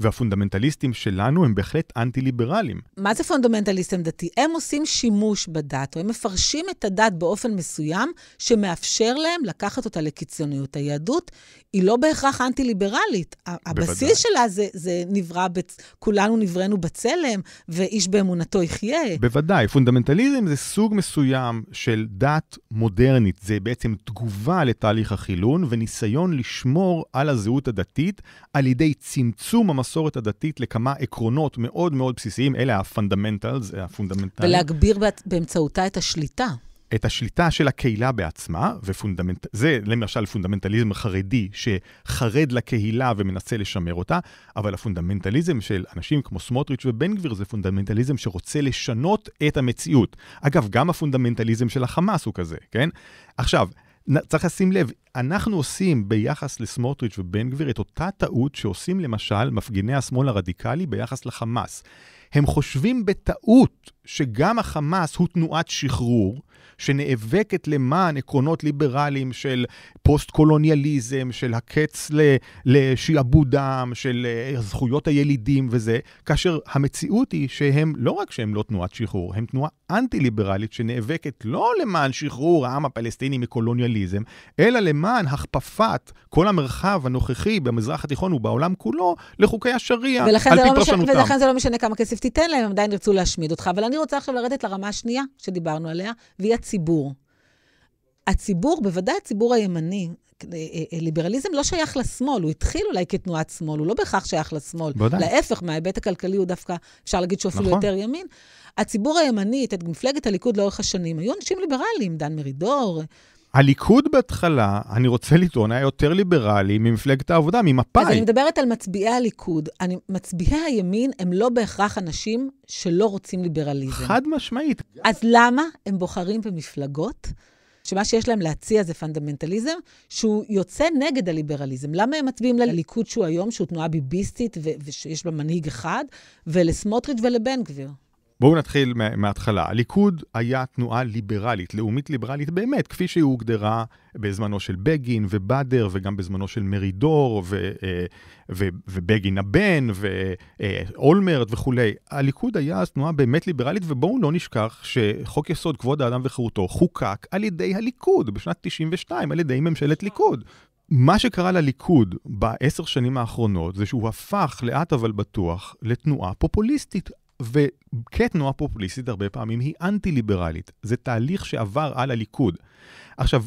והפונדמנטליסטים שלנו הם בהחלט אנטי ליברליים מה זה פונדמנטליסטים דתי? הם עושים שימוש בדת, או הם מפרשים את הדת באופן מסוים, שמאפשר להם לקחת אותה לקיצוניות. היהדות היא לא בהכרח אנטי-ליברלית. הבסיס בוודאי. שלה זה, זה נברא, בצ... כולנו נבראנו בצלם, ואיש באמונתו יחיה. בוודאי, פונדמנטליזם זה סוג מסוים של דת מודרנית. זה בעצם תגובה לתהליך החילון וניסיון לשמור על הזהות הדתית על ידי צמצום המס... המסורת הדתית לכמה עקרונות מאוד מאוד בסיסיים, אלה הפונדמנטלס, אה, הפונדמנטליים. ולהגביר באמצעותה את השליטה. את השליטה של הקהילה בעצמה, ופונדמנט... זה למשל פונדמנטליזם חרדי שחרד לקהילה ומנסה לשמר אותה, אבל הפונדמנטליזם של אנשים כמו סמוטריץ' ובן גביר זה פונדמנטליזם שרוצה לשנות את המציאות. אגב, גם הפונדמנטליזם של החמאס הוא כזה, כן? עכשיו, צריך לשים לב, אנחנו עושים ביחס לסמוטריץ' ובן גביר את אותה טעות שעושים למשל מפגיני השמאל הרדיקלי ביחס לחמאס. הם חושבים בטעות שגם החמאס הוא תנועת שחרור, שנאבקת למען עקרונות ליברליים של פוסט-קולוניאליזם, של הקץ לשעבודם, של אה, זכויות הילידים וזה, כאשר המציאות היא שהם, לא רק שהם לא תנועת שחרור, הם תנועה אנטי-ליברלית שנאבקת לא למען שחרור העם הפלסטיני מקולוניאליזם, אלא למען הכפפת כל המרחב הנוכחי במזרח התיכון ובעולם כולו לחוקי השריעה, על פי לא פרשנותם. ולכן זה לא משנה כמה כסף תיתן להם, הם עדיין ירצו להשמיד אותך. אבל אני רוצה עכשיו לרדת לרמה השנייה שדיברנו עליה, והיא בלי הציבור. הציבור, בוודאי הציבור הימני, אה, אה, ליברליזם לא שייך לשמאל, הוא התחיל אולי כתנועת שמאל, הוא לא בהכרח שייך לשמאל. בוודאי. להפך, מההיבט הכלכלי הוא דווקא, אפשר להגיד שהוא אפילו נכון. יותר ימין. הציבור הימני, את מפלגת הליכוד לאורך השנים, היו אנשים ליברליים, דן מרידור, אה, הליכוד בהתחלה, אני רוצה לטעון, היה יותר ליברלי ממפלגת העבודה, ממפא"י. אז אני מדברת על מצביעי הליכוד. אני, מצביעי הימין הם לא בהכרח אנשים שלא רוצים ליברליזם. חד משמעית. אז למה הם בוחרים במפלגות שמה שיש להם להציע זה פונדמנטליזם, שהוא יוצא נגד הליברליזם. למה הם מצביעים לליכוד שהוא היום, שהוא תנועה ביביסטית ושיש בה מנהיג אחד, ולסמוטריץ' ולבן גביר? בואו נתחיל מההתחלה. הליכוד היה תנועה ליברלית, לאומית-ליברלית באמת, כפי שהיא הוגדרה בזמנו של בגין ובאדר, וגם בזמנו של מרידור, ו, ו, אה, ו, ובגין הבן, ואולמרט אה, וכולי. הליכוד היה אז תנועה באמת ליברלית, ובואו לא נשכח שחוק יסוד כבוד האדם וחירותו חוקק על ידי הליכוד בשנת 92, על ידי ממשלת ליכוד. מה שקרה לליכוד בעשר שנים האחרונות זה שהוא הפך לאט אבל בטוח לתנועה פופוליסטית. וכתנועה פופוליסטית הרבה פעמים היא אנטי-ליברלית. זה תהליך שעבר על הליכוד. עכשיו,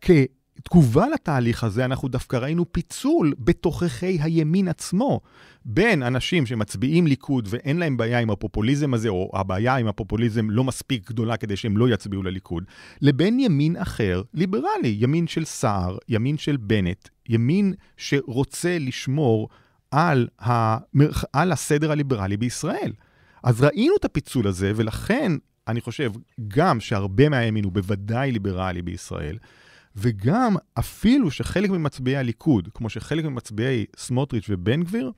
כתגובה לתהליך הזה, אנחנו דווקא ראינו פיצול בתוככי הימין עצמו, בין אנשים שמצביעים ליכוד ואין להם בעיה עם הפופוליזם הזה, או הבעיה עם הפופוליזם לא מספיק גדולה כדי שהם לא יצביעו לליכוד, לבין ימין אחר, ליברלי, ימין של סער, ימין של בנט, ימין שרוצה לשמור על, המר... על הסדר הליברלי בישראל. אז ראינו את הפיצול הזה, ולכן אני חושב גם שהרבה מהימין הוא בוודאי ליברלי בישראל, וגם אפילו שחלק ממצביעי הליכוד, כמו שחלק ממצביעי סמוטריץ' ובן גביר,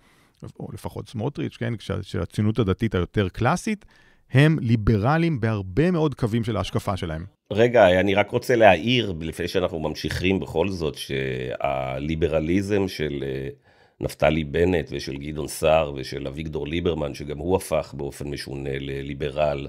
או לפחות סמוטריץ', כן, של הציונות הדתית היותר קלאסית, הם ליברלים בהרבה מאוד קווים של ההשקפה שלהם. רגע, אני רק רוצה להעיר, לפני שאנחנו ממשיכים בכל זאת, שהליברליזם של אה, נפתלי בנט ושל גדעון סער ושל אביגדור ליברמן, שגם הוא הפך באופן משונה לליברל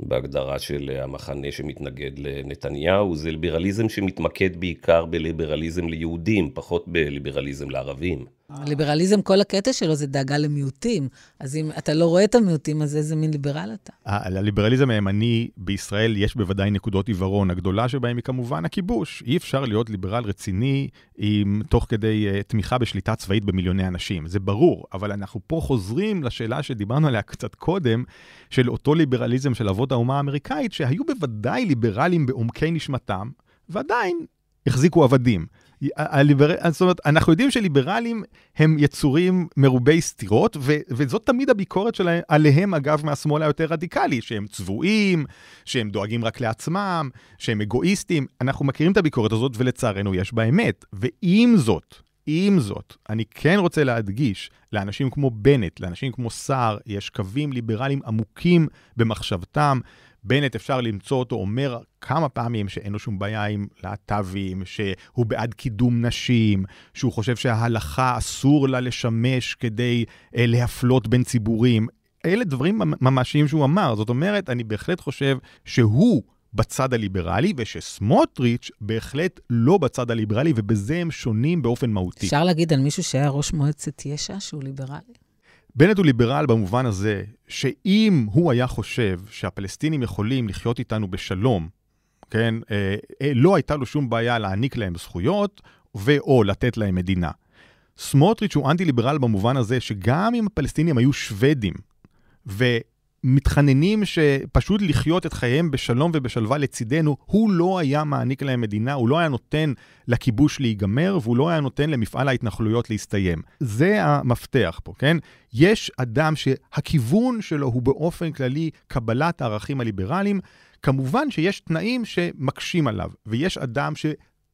בהגדרה של המחנה שמתנגד לנתניהו, זה ליברליזם שמתמקד בעיקר בליברליזם ליהודים, פחות בליברליזם לערבים. ליברליזם, כל הקטע שלו זה דאגה למיעוטים. אז אם אתה לא רואה את המיעוטים, אז איזה מין ליברל אתה? הליברליזם הימני בישראל יש בוודאי נקודות עיוורון. הגדולה שבהם היא כמובן הכיבוש. אי אפשר להיות ליברל רציני עם, תוך כדי uh, תמיכה בשליטה צבאית במיליוני אנשים. זה ברור, אבל אנחנו פה חוזרים לשאלה שדיברנו עליה קצת קודם, של אותו ליברליזם של אבות האומה האמריקאית, שהיו בוודאי ליברלים בעומקי נשמתם, ועדיין החזיקו עבדים. זאת אומרת, אנחנו יודעים שליברלים הם יצורים מרובי סתירות, וזאת תמיד הביקורת שלהם עליהם, אגב, מהשמאל היותר רדיקלי, שהם צבועים, שהם דואגים רק לעצמם, שהם אגואיסטים. אנחנו מכירים את הביקורת הזאת, ולצערנו יש בה אמת. ועם זאת, עם זאת, אני כן רוצה להדגיש, לאנשים כמו בנט, לאנשים כמו סער, יש קווים ליברליים עמוקים במחשבתם, בנט, אפשר למצוא אותו אומר כמה פעמים שאין לו שום בעיה עם להט"בים, שהוא בעד קידום נשים, שהוא חושב שההלכה אסור לה לשמש כדי אה, להפלות בין ציבורים. אלה דברים ממשיים שהוא אמר. זאת אומרת, אני בהחלט חושב שהוא בצד הליברלי, ושסמוטריץ' בהחלט לא בצד הליברלי, ובזה הם שונים באופן מהותי. אפשר להגיד על מישהו שהיה ראש מועצת יש"ע שהוא ליברלי? בנט הוא ליברל במובן הזה, שאם הוא היה חושב שהפלסטינים יכולים לחיות איתנו בשלום, כן, אה, אה, לא הייתה לו שום בעיה להעניק להם זכויות ו/או לתת להם מדינה. סמוטריץ' הוא אנטי-ליברל במובן הזה שגם אם הפלסטינים היו שוודים, ו... מתחננים שפשוט לחיות את חייהם בשלום ובשלווה לצידנו, הוא לא היה מעניק להם מדינה, הוא לא היה נותן לכיבוש להיגמר, והוא לא היה נותן למפעל ההתנחלויות להסתיים. זה המפתח פה, כן? יש אדם שהכיוון שלו הוא באופן כללי קבלת הערכים הליברליים, כמובן שיש תנאים שמקשים עליו, ויש אדם ש...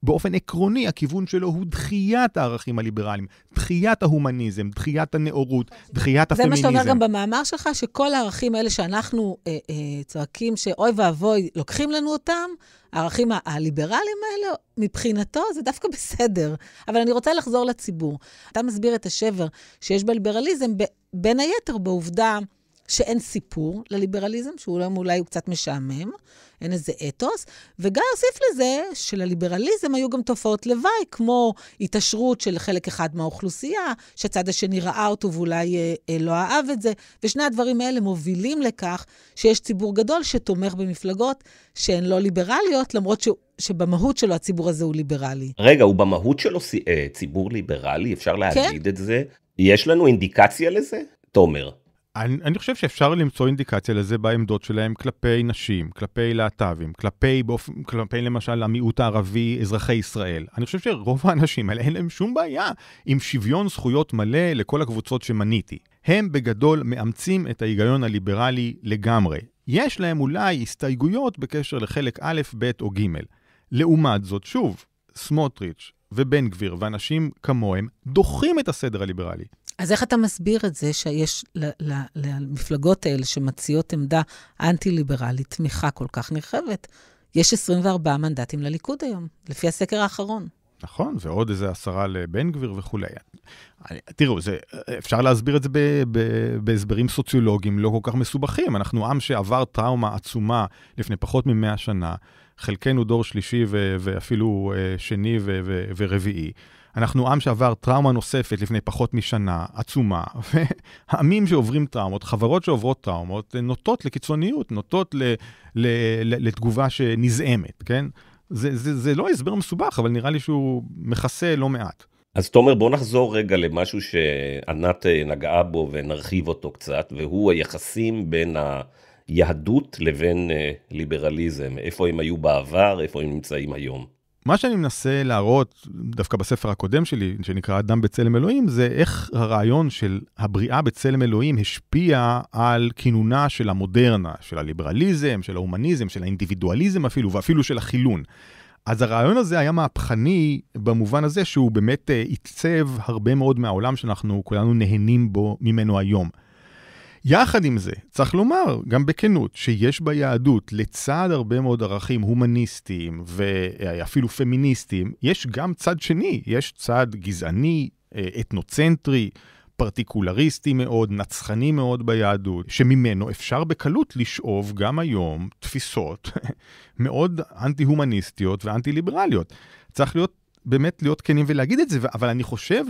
באופן עקרוני, הכיוון שלו הוא דחיית הערכים הליברליים, דחיית ההומניזם, דחיית הנאורות, דחיית הפמיניזם. זה מה שאתה אומר גם במאמר שלך, שכל הערכים האלה שאנחנו אה, אה, צועקים שאוי ואבוי, לוקחים לנו אותם, הערכים הליברליים האלה, מבחינתו זה דווקא בסדר. אבל אני רוצה לחזור לציבור. אתה מסביר את השבר שיש בליברליזם, ב- בין היתר בעובדה... שאין סיפור לליברליזם, שהוא לא- אולי הוא קצת משעמם, אין איזה אתוס, וגם הוסיף לזה שלליברליזם היו גם תופעות לוואי, כמו התעשרות של חלק אחד מהאוכלוסייה, שהצד השני ראה אותו ואולי אה, אה, לא אהב את זה, ושני הדברים האלה מובילים לכך שיש ציבור גדול שתומך במפלגות שהן לא ליברליות, למרות שהוא... שבמהות שלו הציבור הזה הוא ליברלי. רגע, הוא במהות שלו אה, ציבור ליברלי? אפשר כן. להגיד כן? את זה? יש לנו אינדיקציה לזה, תומר? אני, אני חושב שאפשר למצוא אינדיקציה לזה בעמדות שלהם כלפי נשים, כלפי להט"בים, כלפי, באופ... כלפי למשל המיעוט הערבי, אזרחי ישראל. אני חושב שרוב האנשים האלה אין להם שום בעיה עם שוויון זכויות מלא לכל הקבוצות שמניתי. הם בגדול מאמצים את ההיגיון הליברלי לגמרי. יש להם אולי הסתייגויות בקשר לחלק א', ב' או ג'. לעומת זאת, שוב, סמוטריץ' ובן גביר ואנשים כמוהם דוחים את הסדר הליברלי. אז איך אתה מסביר את זה שיש למפלגות האלה שמציעות עמדה אנטי-ליברלית תמיכה כל כך נרחבת? יש 24 מנדטים לליכוד היום, לפי הסקר האחרון. נכון, ועוד איזה עשרה לבן גביר וכולי. תראו, זה, אפשר להסביר את זה ב, ב, בהסברים סוציולוגיים לא כל כך מסובכים. אנחנו עם שעבר טראומה עצומה לפני פחות מ-100 שנה, חלקנו דור שלישי ו, ואפילו אה, שני ו, ו, ורביעי. אנחנו עם שעבר טראומה נוספת לפני פחות משנה, עצומה, ועמים שעוברים טראומות, חברות שעוברות טראומות, נוטות לקיצוניות, נוטות ל, ל, ל, לתגובה שנזעמת, כן? זה, זה, זה לא הסבר מסובך, אבל נראה לי שהוא מכסה לא מעט. אז תומר, בוא נחזור רגע למשהו שענת אה, נגעה בו ונרחיב אותו קצת, והוא היחסים בין היהדות לבין אה, ליברליזם. איפה הם היו בעבר, איפה הם נמצאים היום. מה שאני מנסה להראות, דווקא בספר הקודם שלי, שנקרא אדם בצלם אלוהים, זה איך הרעיון של הבריאה בצלם אלוהים השפיע על כינונה של המודרנה, של הליברליזם, של ההומניזם, של האינדיבידואליזם אפילו, ואפילו של החילון. אז הרעיון הזה היה מהפכני במובן הזה שהוא באמת אה, עיצב הרבה מאוד מהעולם שאנחנו כולנו נהנים בו ממנו היום. יחד עם זה, צריך לומר, גם בכנות, שיש ביהדות, לצד הרבה מאוד ערכים הומניסטיים ואפילו פמיניסטיים, יש גם צד שני, יש צד גזעני, אה, אתנוצנטרי. פרטיקולריסטי מאוד, נצחני מאוד ביהדות, שממנו אפשר בקלות לשאוב גם היום תפיסות מאוד אנטי-הומניסטיות ואנטי-ליברליות. צריך להיות, באמת להיות כנים ולהגיד את זה, אבל אני חושב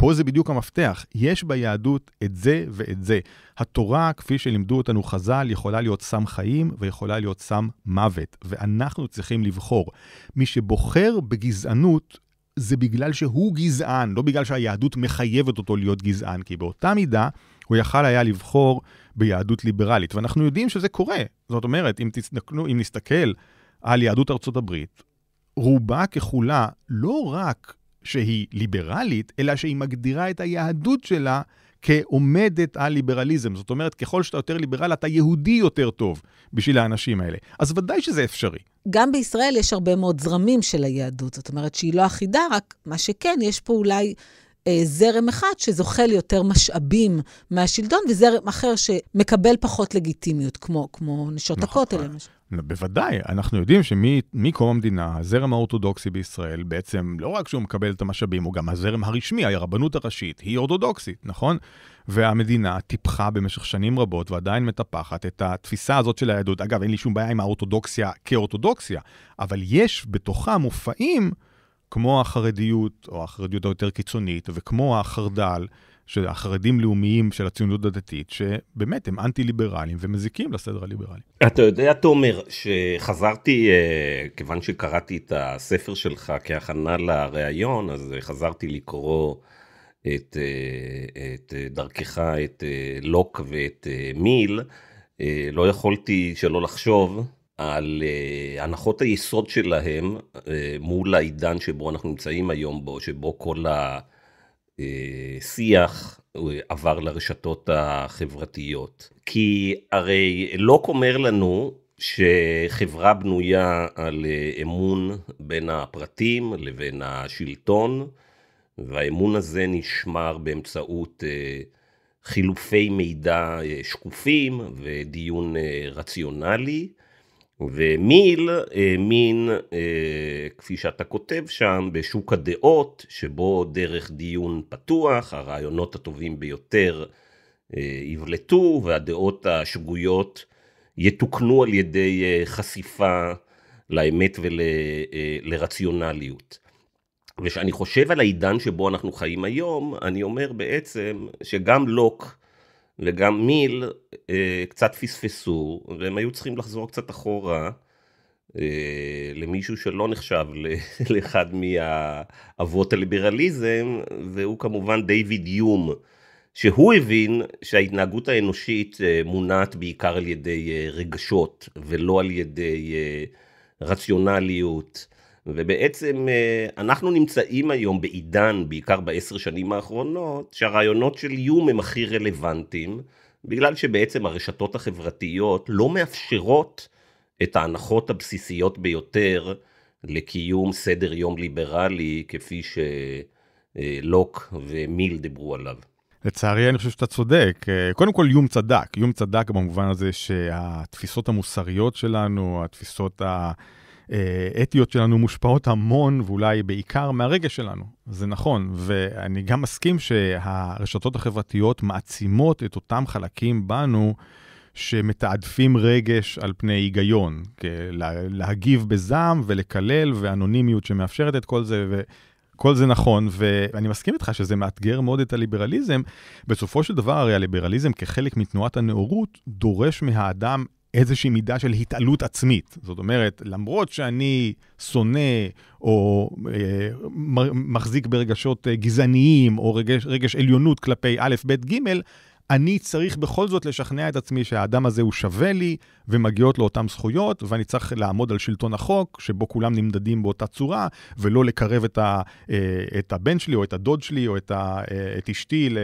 פה זה בדיוק המפתח. יש ביהדות את זה ואת זה. התורה, כפי שלימדו אותנו חז"ל, יכולה להיות סם חיים ויכולה להיות סם מוות, ואנחנו צריכים לבחור. מי שבוחר בגזענות, זה בגלל שהוא גזען, לא בגלל שהיהדות מחייבת אותו להיות גזען, כי באותה מידה הוא יכל היה לבחור ביהדות ליברלית. ואנחנו יודעים שזה קורה. זאת אומרת, אם, תסתכלו, אם נסתכל על יהדות ארצות הברית, רובה ככולה לא רק שהיא ליברלית, אלא שהיא מגדירה את היהדות שלה כעומדת על ליברליזם. זאת אומרת, ככל שאתה יותר ליברל, אתה יהודי יותר טוב בשביל האנשים האלה. אז ודאי שזה אפשרי. גם בישראל יש הרבה מאוד זרמים של היהדות. זאת אומרת שהיא לא אחידה, רק מה שכן, יש פה אולי אה, זרם אחד שזוחל יותר משאבים מהשלטון, וזרם אחר שמקבל פחות לגיטימיות, כמו, כמו נשות נכון, הכותל למשל. בוודאי, אנחנו יודעים שמקום המדינה, הזרם האורתודוקסי בישראל, בעצם לא רק שהוא מקבל את המשאבים, הוא גם הזרם הרשמי, הרבנות הראשית, היא אורתודוקסית, נכון? והמדינה טיפחה במשך שנים רבות ועדיין מטפחת את התפיסה הזאת של היהדות. אגב, אין לי שום בעיה עם האורתודוקסיה כאורתודוקסיה, אבל יש בתוכה מופעים... כמו החרדיות, או החרדיות היותר קיצונית, וכמו החרד"ל, החרדים לאומיים של הציונות הדתית, שבאמת הם אנטי ליברליים ומזיקים לסדר הליברלי. אתה יודע, תומר, שחזרתי, אה, כיוון שקראתי את הספר שלך כהכנה לראיון, אז אה, חזרתי לקרוא את, אה, את דרכך, את לוק ואת מיל. לא יכולתי שלא לחשוב על uh, הנחות היסוד שלהם uh, מול העידן שבו אנחנו נמצאים היום בו, שבו כל השיח אה, עבר לרשתות החברתיות. כי הרי לוק לא אומר לנו שחברה בנויה על אמון בין הפרטים לבין השלטון, והאמון הזה נשמר באמצעות חילופי מידע שקופים ודיון רציונלי. ומיל האמין, אה, אה, כפי שאתה כותב שם, בשוק הדעות, שבו דרך דיון פתוח, הרעיונות הטובים ביותר אה, יבלטו, והדעות השגויות יתוקנו על ידי חשיפה לאמת ולרציונליות. וכשאני חושב על העידן שבו אנחנו חיים היום, אני אומר בעצם שגם לוק וגם מיל אה, קצת פספסו, והם היו צריכים לחזור קצת אחורה אה, למישהו שלא נחשב לאחד מהאבות הליברליזם, והוא כמובן דיוויד יום, שהוא הבין שההתנהגות האנושית אה, מונעת בעיקר על ידי אה, רגשות, ולא על ידי אה, רציונליות. ובעצם אה, אנחנו נמצאים היום בעידן, בעיקר בעשר שנים האחרונות, שהרעיונות של יום הם הכי רלוונטיים, בגלל שבעצם הרשתות החברתיות לא מאפשרות את ההנחות הבסיסיות ביותר לקיום סדר יום ליברלי, כפי שלוק אה, ומיל דיברו עליו. לצערי, אני חושב שאתה צודק. אה, קודם כל, יום צדק. יום צדק במובן הזה שהתפיסות המוסריות שלנו, התפיסות ה... האתיות אה, שלנו מושפעות המון, ואולי בעיקר מהרגע שלנו. זה נכון, ואני גם מסכים שהרשתות החברתיות מעצימות את אותם חלקים בנו. שמתעדפים רגש על פני היגיון, להגיב בזעם ולקלל ואנונימיות שמאפשרת את כל זה, וכל זה נכון, ואני מסכים איתך שזה מאתגר מאוד את הליברליזם. בסופו של דבר, הרי הליברליזם כחלק מתנועת הנאורות, דורש מהאדם איזושהי מידה של התעלות עצמית. זאת אומרת, למרות שאני שונא או אה, מחזיק ברגשות אה, גזעניים או רגש, רגש עליונות כלפי א', ב', ג', אני צריך בכל זאת לשכנע את עצמי שהאדם הזה הוא שווה לי ומגיעות לו אותן זכויות, ואני צריך לעמוד על שלטון החוק, שבו כולם נמדדים באותה צורה, ולא לקרב את, ה, אה, את הבן שלי או את הדוד שלי או את, ה, אה, את אשתי ל,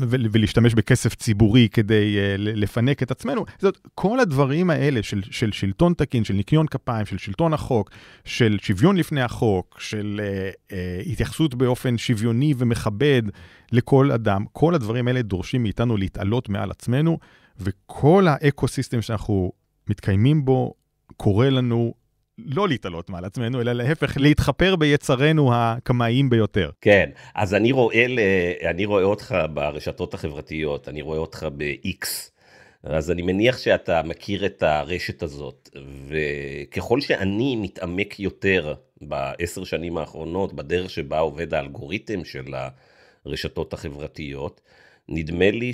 ולהשתמש בכסף ציבורי כדי אה, לפנק את עצמנו. זאת, כל הדברים האלה של, של שלטון תקין, של ניקיון כפיים, של שלטון החוק, של שוויון לפני החוק, של uh, uh, התייחסות באופן שוויוני ומכבד לכל אדם, כל הדברים האלה דורשים מאיתנו להתעלות מעל עצמנו, וכל האקו-סיסטם שאנחנו מתקיימים בו קורא לנו לא להתעלות מעל עצמנו, אלא להפך, להתחפר ביצרנו הקמאיים ביותר. כן, אז אני רואה, אני רואה אותך ברשתות החברתיות, אני רואה אותך ב-X. אז אני מניח שאתה מכיר את הרשת הזאת, וככל שאני מתעמק יותר בעשר שנים האחרונות, בדרך שבה עובד האלגוריתם של הרשתות החברתיות, נדמה לי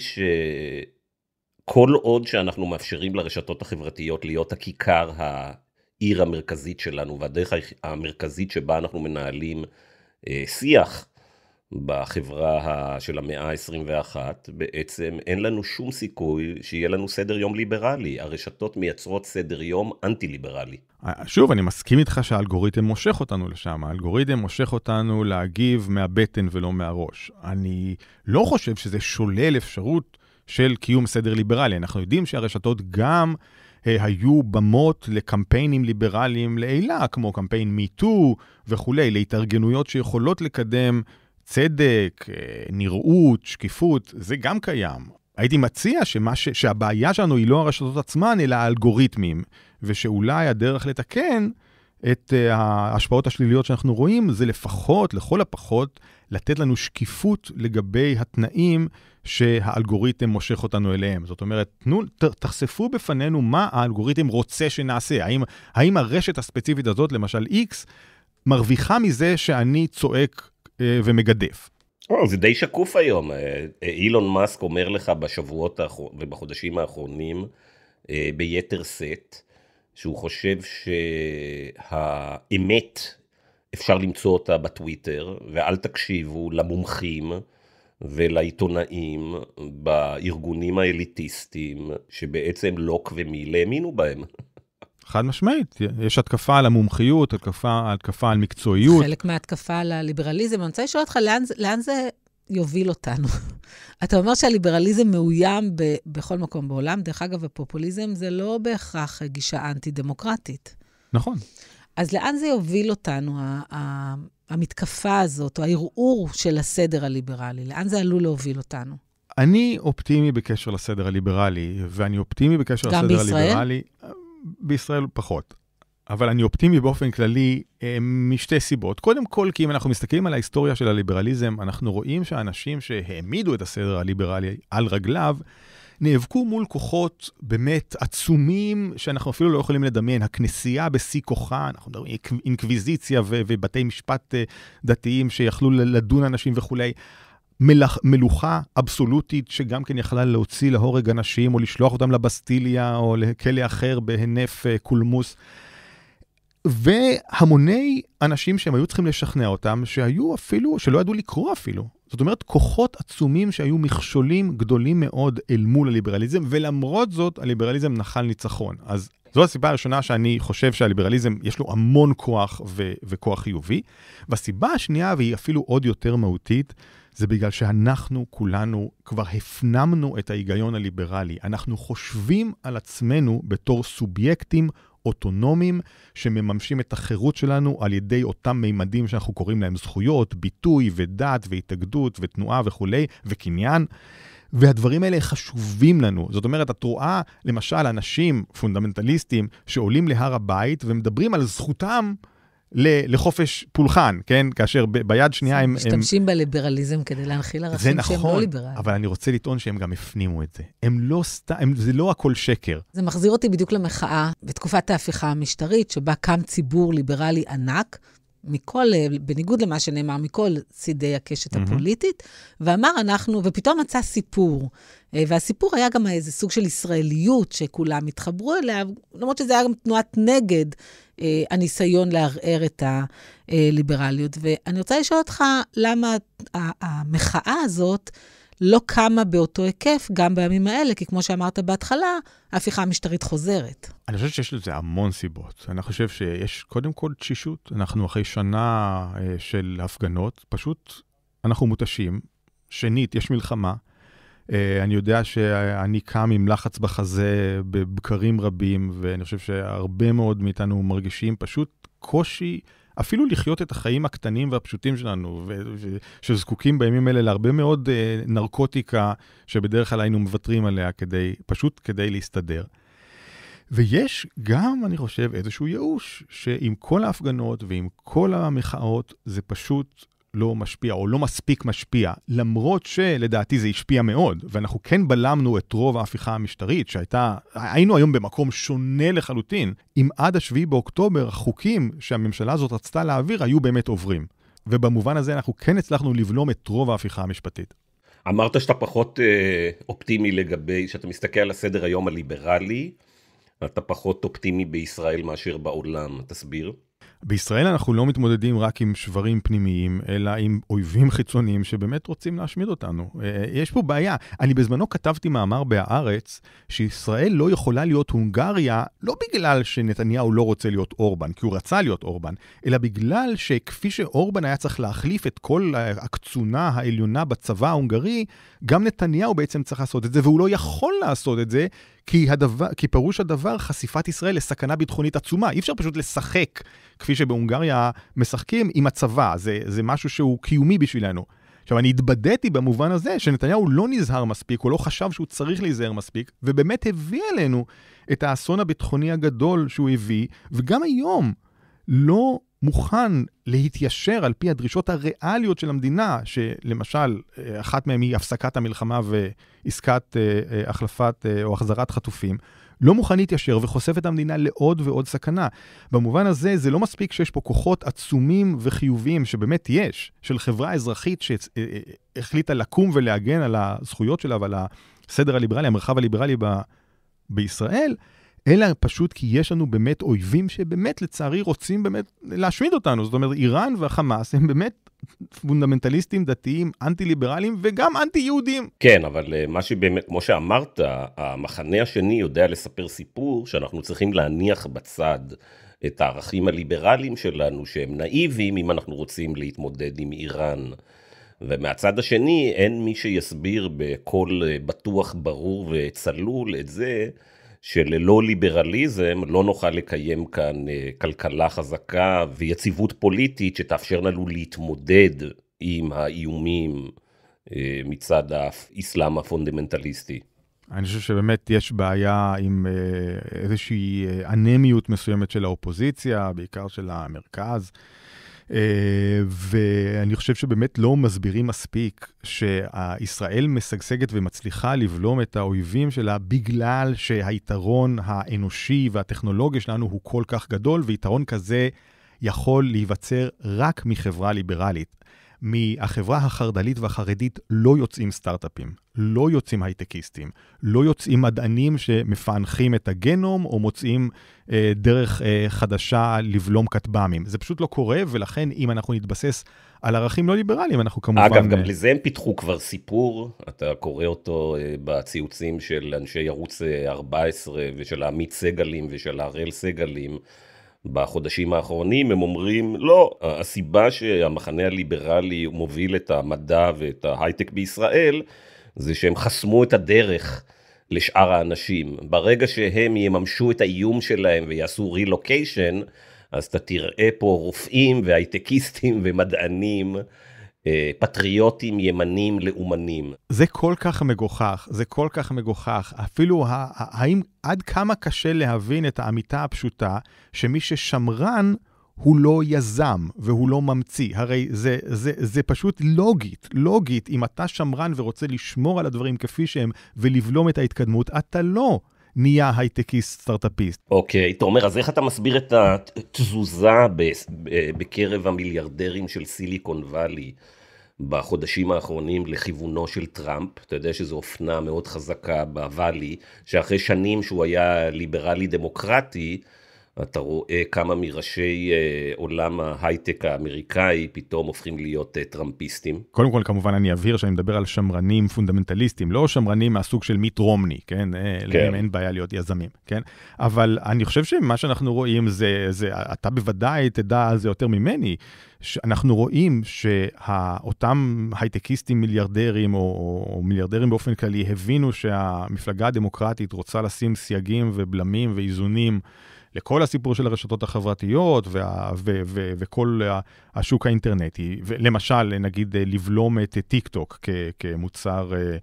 כל עוד שאנחנו מאפשרים לרשתות החברתיות להיות הכיכר העיר המרכזית שלנו והדרך המרכזית שבה אנחנו מנהלים אה, שיח בחברה של המאה ה-21, בעצם אין לנו שום סיכוי שיהיה לנו סדר יום ליברלי. הרשתות מייצרות סדר יום אנטי-ליברלי. אה, שוב, אני מסכים איתך שהאלגוריתם מושך אותנו לשם. האלגוריתם מושך אותנו להגיב מהבטן ולא מהראש. אני לא חושב שזה שולל אפשרות של קיום סדר ליברלי. אנחנו יודעים שהרשתות גם אה, היו במות לקמפיינים ליברליים לעילה, כמו קמפיין MeToo וכולי, להתארגנויות שיכולות לקדם צדק, אה, נראות, שקיפות, זה גם קיים. הייתי מציע שמה ש... שהבעיה שלנו היא לא הרשתות עצמן, אלא האלגוריתמים, ושאולי הדרך לתקן את אה, ההשפעות השליליות שאנחנו רואים, זה לפחות, לכל הפחות, לתת לנו שקיפות לגבי התנאים שהאלגוריתם מושך אותנו אליהם. זאת אומרת, תנו, תחשפו בפנינו מה האלגוריתם רוצה שנעשה. האם, האם הרשת הספציפית הזאת, למשל X, מרוויחה מזה שאני צועק אה, ומגדף. Oh, זה די שקוף היום. אה, אה, אילון מאסק אומר לך בשבועות האחרונים ובחודשים האחרונים אה, ביתר שאת, שהוא חושב שהאמת אפשר למצוא אותה בטוויטר, ואל תקשיבו למומחים. ולעיתונאים בארגונים האליטיסטיים, שבעצם לוק ומיל האמינו בהם. חד משמעית, יש התקפה על המומחיות, התקפה, התקפה על מקצועיות. חלק מההתקפה על הליברליזם. אני רוצה לשאול אותך, לאן, לאן זה יוביל אותנו? אתה אומר שהליברליזם מאוים ב, בכל מקום בעולם. דרך אגב, הפופוליזם זה לא בהכרח גישה אנטי-דמוקרטית. נכון. אז לאן זה יוביל אותנו, המתקפה הזאת, או הערעור של הסדר הליברלי? לאן זה עלול להוביל אותנו? אני אופטימי בקשר לסדר הליברלי, ואני אופטימי בקשר לסדר בישראל? הליברלי... גם בישראל? בישראל פחות. אבל אני אופטימי באופן כללי אה, משתי סיבות. קודם כל, כי אם אנחנו מסתכלים על ההיסטוריה של הליברליזם, אנחנו רואים שהאנשים שהעמידו את הסדר הליברלי על רגליו, נאבקו מול כוחות באמת עצומים, שאנחנו אפילו לא יכולים לדמיין. הכנסייה בשיא כוחה, אנחנו מדברים אינקוויזיציה ובתי משפט אה, דתיים שיכלו לדון אנשים וכולי. מלח, מלוכה אבסולוטית שגם כן יכלה להוציא להורג אנשים או לשלוח אותם לבסטיליה או לכלא אחר בהינף אה, קולמוס. והמוני אנשים שהם היו צריכים לשכנע אותם, שהיו אפילו, שלא ידעו לקרוא אפילו, זאת אומרת, כוחות עצומים שהיו מכשולים גדולים מאוד אל מול הליברליזם, ולמרות זאת, הליברליזם נחל ניצחון. אז זו הסיבה הראשונה שאני חושב שהליברליזם יש לו המון כוח ו- וכוח חיובי. והסיבה השנייה, והיא אפילו עוד יותר מהותית, זה בגלל שאנחנו כולנו כבר הפנמנו את ההיגיון הליברלי. אנחנו חושבים על עצמנו בתור סובייקטים אוטונומיים שמממשים את החירות שלנו על ידי אותם מימדים שאנחנו קוראים להם זכויות, ביטוי ודת והתאגדות ותנועה וכולי, וקניין. והדברים האלה חשובים לנו. זאת אומרת, את רואה, למשל, אנשים פונדמנטליסטים שעולים להר הבית ומדברים על זכותם לחופש פולחן, כן? כאשר ב, ביד שנייה הם... משתמשים הם... בליברליזם כדי להנחיל ערכים שהם לא נכון, לא ליברליים. אבל אני רוצה לטעון שהם גם הפנימו את זה. הם לא סתם, זה לא הכל שקר. זה מחזיר אותי בדיוק למחאה בתקופת ההפיכה המשטרית, שבה קם ציבור ליברלי ענק, מכל, בניגוד למה שנאמר, מכל צידי הקשת mm-hmm. הפוליטית, ואמר אנחנו, ופתאום מצא סיפור. אה, והסיפור היה גם איזה סוג של ישראליות שכולם התחברו אליה, למרות שזה היה גם תנועת נגד אה, הניסיון לערער את הליברליות. ואני רוצה לשאול אותך, למה המחאה הזאת לא קמה באותו היקף גם בימים האלה? כי כמו שאמרת בהתחלה, ההפיכה המשטרית חוזרת. אני חושב שיש לזה המון סיבות. אני חושב שיש קודם כל תשישות. אנחנו אחרי שנה אה, של הפגנות, פשוט אנחנו מותשים. שנית, יש מלחמה. אה, אני יודע שאני קם עם לחץ בחזה בבקרים רבים, ואני חושב שהרבה מאוד מאיתנו מרגישים פשוט קושי. אפילו לחיות את החיים הקטנים והפשוטים שלנו, שזקוקים בימים אלה להרבה מאוד אה, נרקוטיקה שבדרך כלל היינו מוותרים עליה כדי, פשוט כדי להסתדר. ויש גם, אני חושב, איזשהו ייאוש, שעם כל ההפגנות ועם כל המחאות, זה פשוט לא משפיע או לא מספיק משפיע, למרות שלדעתי זה השפיע מאוד, ואנחנו כן בלמנו את רוב ההפיכה המשטרית שהייתה, היינו היום במקום שונה לחלוטין. אם עד השביעי באוקטובר החוקים שהממשלה הזאת רצתה להעביר היו באמת עוברים. ובמובן הזה אנחנו כן הצלחנו לבלום את רוב ההפיכה המשפטית. אמרת שאתה פחות אה, אופטימי לגבי, שאתה מסתכל על הסדר היום הליברלי, אתה פחות אופטימי בישראל מאשר בעולם, תסביר. בישראל אנחנו לא מתמודדים רק עם שברים פנימיים, אלא עם אויבים חיצוניים שבאמת רוצים להשמיד אותנו. אה, אה, יש פה בעיה. אני בזמנו כתבתי מאמר בהארץ, שישראל לא יכולה להיות הונגריה, לא בגלל שנתניהו לא רוצה להיות אורבן, כי הוא רצה להיות אורבן, אלא בגלל שכפי שאורבן היה צריך להחליף את כל הקצונה העליונה בצבא ההונגרי, גם נתניהו בעצם צריך לעשות את זה, והוא לא יכול לעשות את זה, כי, הדבר, כי פירוש הדבר חשיפת ישראל לסכנה ביטחונית עצומה. אי אפשר פשוט לשחק, כפי שבהונגריה משחקים, עם הצבא. זה, זה משהו שהוא קיומי בשבילנו. עכשיו, אני התבדיתי במובן הזה שנתניהו לא נזהר מספיק, הוא לא חשב שהוא צריך להיזהר מספיק, ובאמת הביא אלינו את האסון הביטחוני הגדול שהוא הביא, וגם היום לא מוכן להתיישר על פי הדרישות הריאליות של המדינה, שלמשל, אה, אחת מהן היא הפסקת המלחמה ועסקת אה, אה, החלפת או החזרת חטופים, לא מוכן להתיישר וחושף את המדינה לעוד ועוד סכנה. במובן הזה, זה לא מספיק שיש פה כוחות עצומים וחיוביים, שבאמת יש, של חברה אזרחית שהחליטה לקום ולהגן על הזכויות שלה ועל הסדר הליברלי, המרחב הליברלי ב... בישראל, אלא פשוט כי יש לנו באמת אויבים שבאמת, לצערי, רוצים באמת להשמיד אותנו. זאת אומרת, איראן והחמאס הם באמת פונדמנטליסטים דתיים, אנטי-ליברליים וגם אנטי-יהודים. כן, אבל אה, מה שבאמת, כמו שאמרת, המחנה השני יודע לספר סיפור שאנחנו צריכים להניח בצד. את הערכים הליברליים שלנו, שהם נאיביים אם אנחנו רוצים להתמודד עם איראן. ומהצד השני, אין מי שיסביר בקול אה, בטוח, ברור וצלול את זה שללא ליברליזם לא נוכל לקיים כאן אה, כלכלה חזקה ויציבות פוליטית שתאפשר לנו להתמודד עם האיומים אה, מצד האסלאם הפונדמנטליסטי. אני חושב שבאמת יש בעיה עם אה, איזושהי אנמיות מסוימת של האופוזיציה, בעיקר של המרכז. אה, ואני חושב שבאמת לא מסבירים מספיק שישראל משגשגת ומצליחה לבלום את האויבים שלה בגלל שהיתרון האנושי והטכנולוגי שלנו הוא כל כך גדול, ויתרון כזה יכול להיווצר רק מחברה ליברלית. מהחברה החרד"לית והחרדית לא יוצאים סטארט-אפים, לא יוצאים הייטקיסטים, לא יוצאים מדענים שמפענחים את הגנום או מוצאים אה, דרך אה, חדשה לבלום כטב"מים. זה פשוט לא קורה, ולכן אם אנחנו נתבסס על ערכים לא ליברליים, אנחנו כמובן... אגב, גם אה, לזה הם פיתחו כבר סיפור, אתה קורא אותו אה, בציוצים של אנשי ערוץ 14 אה, ושל עמית סגלים ושל הראל סגלים. בחודשים האחרונים הם אומרים לא, הסיבה שהמחנה הליברלי מוביל את המדע ואת ההייטק בישראל זה שהם חסמו את הדרך לשאר האנשים. ברגע שהם יממשו את האיום שלהם ויעשו רילוקיישן, אז אתה תראה פה רופאים והייטקיסטים ומדענים אה, פטריוטים ימנים לאומנים. זה כל כך מגוחך, זה כל כך מגוחך. אפילו האם עד כמה קשה להבין את האמיתה הפשוטה, שמי ששמרן הוא לא יזם והוא לא ממציא. הרי זה, זה, זה פשוט לוגית, לוגית. אם אתה שמרן ורוצה לשמור על הדברים כפי שהם ולבלום את ההתקדמות, אתה לא. נהיה הייטקיסט, סטארט-אפיסט. אוקיי, תומר, אז איך אתה מסביר את התזוזה בקרב המיליארדרים של סיליקון וואלי בחודשים האחרונים לכיוונו של טראמפ? אתה יודע שזו אופנה מאוד חזקה בוואלי, שאחרי שנים שהוא היה ליברלי-דמוקרטי, אתה רואה כמה מראשי אה, עולם ההייטק האמריקאי פתאום הופכים להיות אה, טראמפיסטים. קודם כל, כמובן, אני אבהיר שאני מדבר על שמרנים פונדמנטליסטים, לא שמרנים מהסוג של מיט רומני, כן? אה, כן. להם אין בעיה להיות יזמים, כן? אבל אני חושב שמה שאנחנו רואים זה, זה אתה בוודאי תדע על זה יותר ממני, אנחנו רואים שאותם הייטקיסטים מיליארדרים, או, או מיליארדרים באופן כללי, הבינו שהמפלגה הדמוקרטית רוצה לשים סייגים ובלמים ואיזונים. לכל הסיפור של הרשתות החברתיות וה, ו, ו, ו, וכל השוק האינטרנטי. למשל, נגיד אה, לבלום את טיק אה, טוק כ, כמוצר... אה,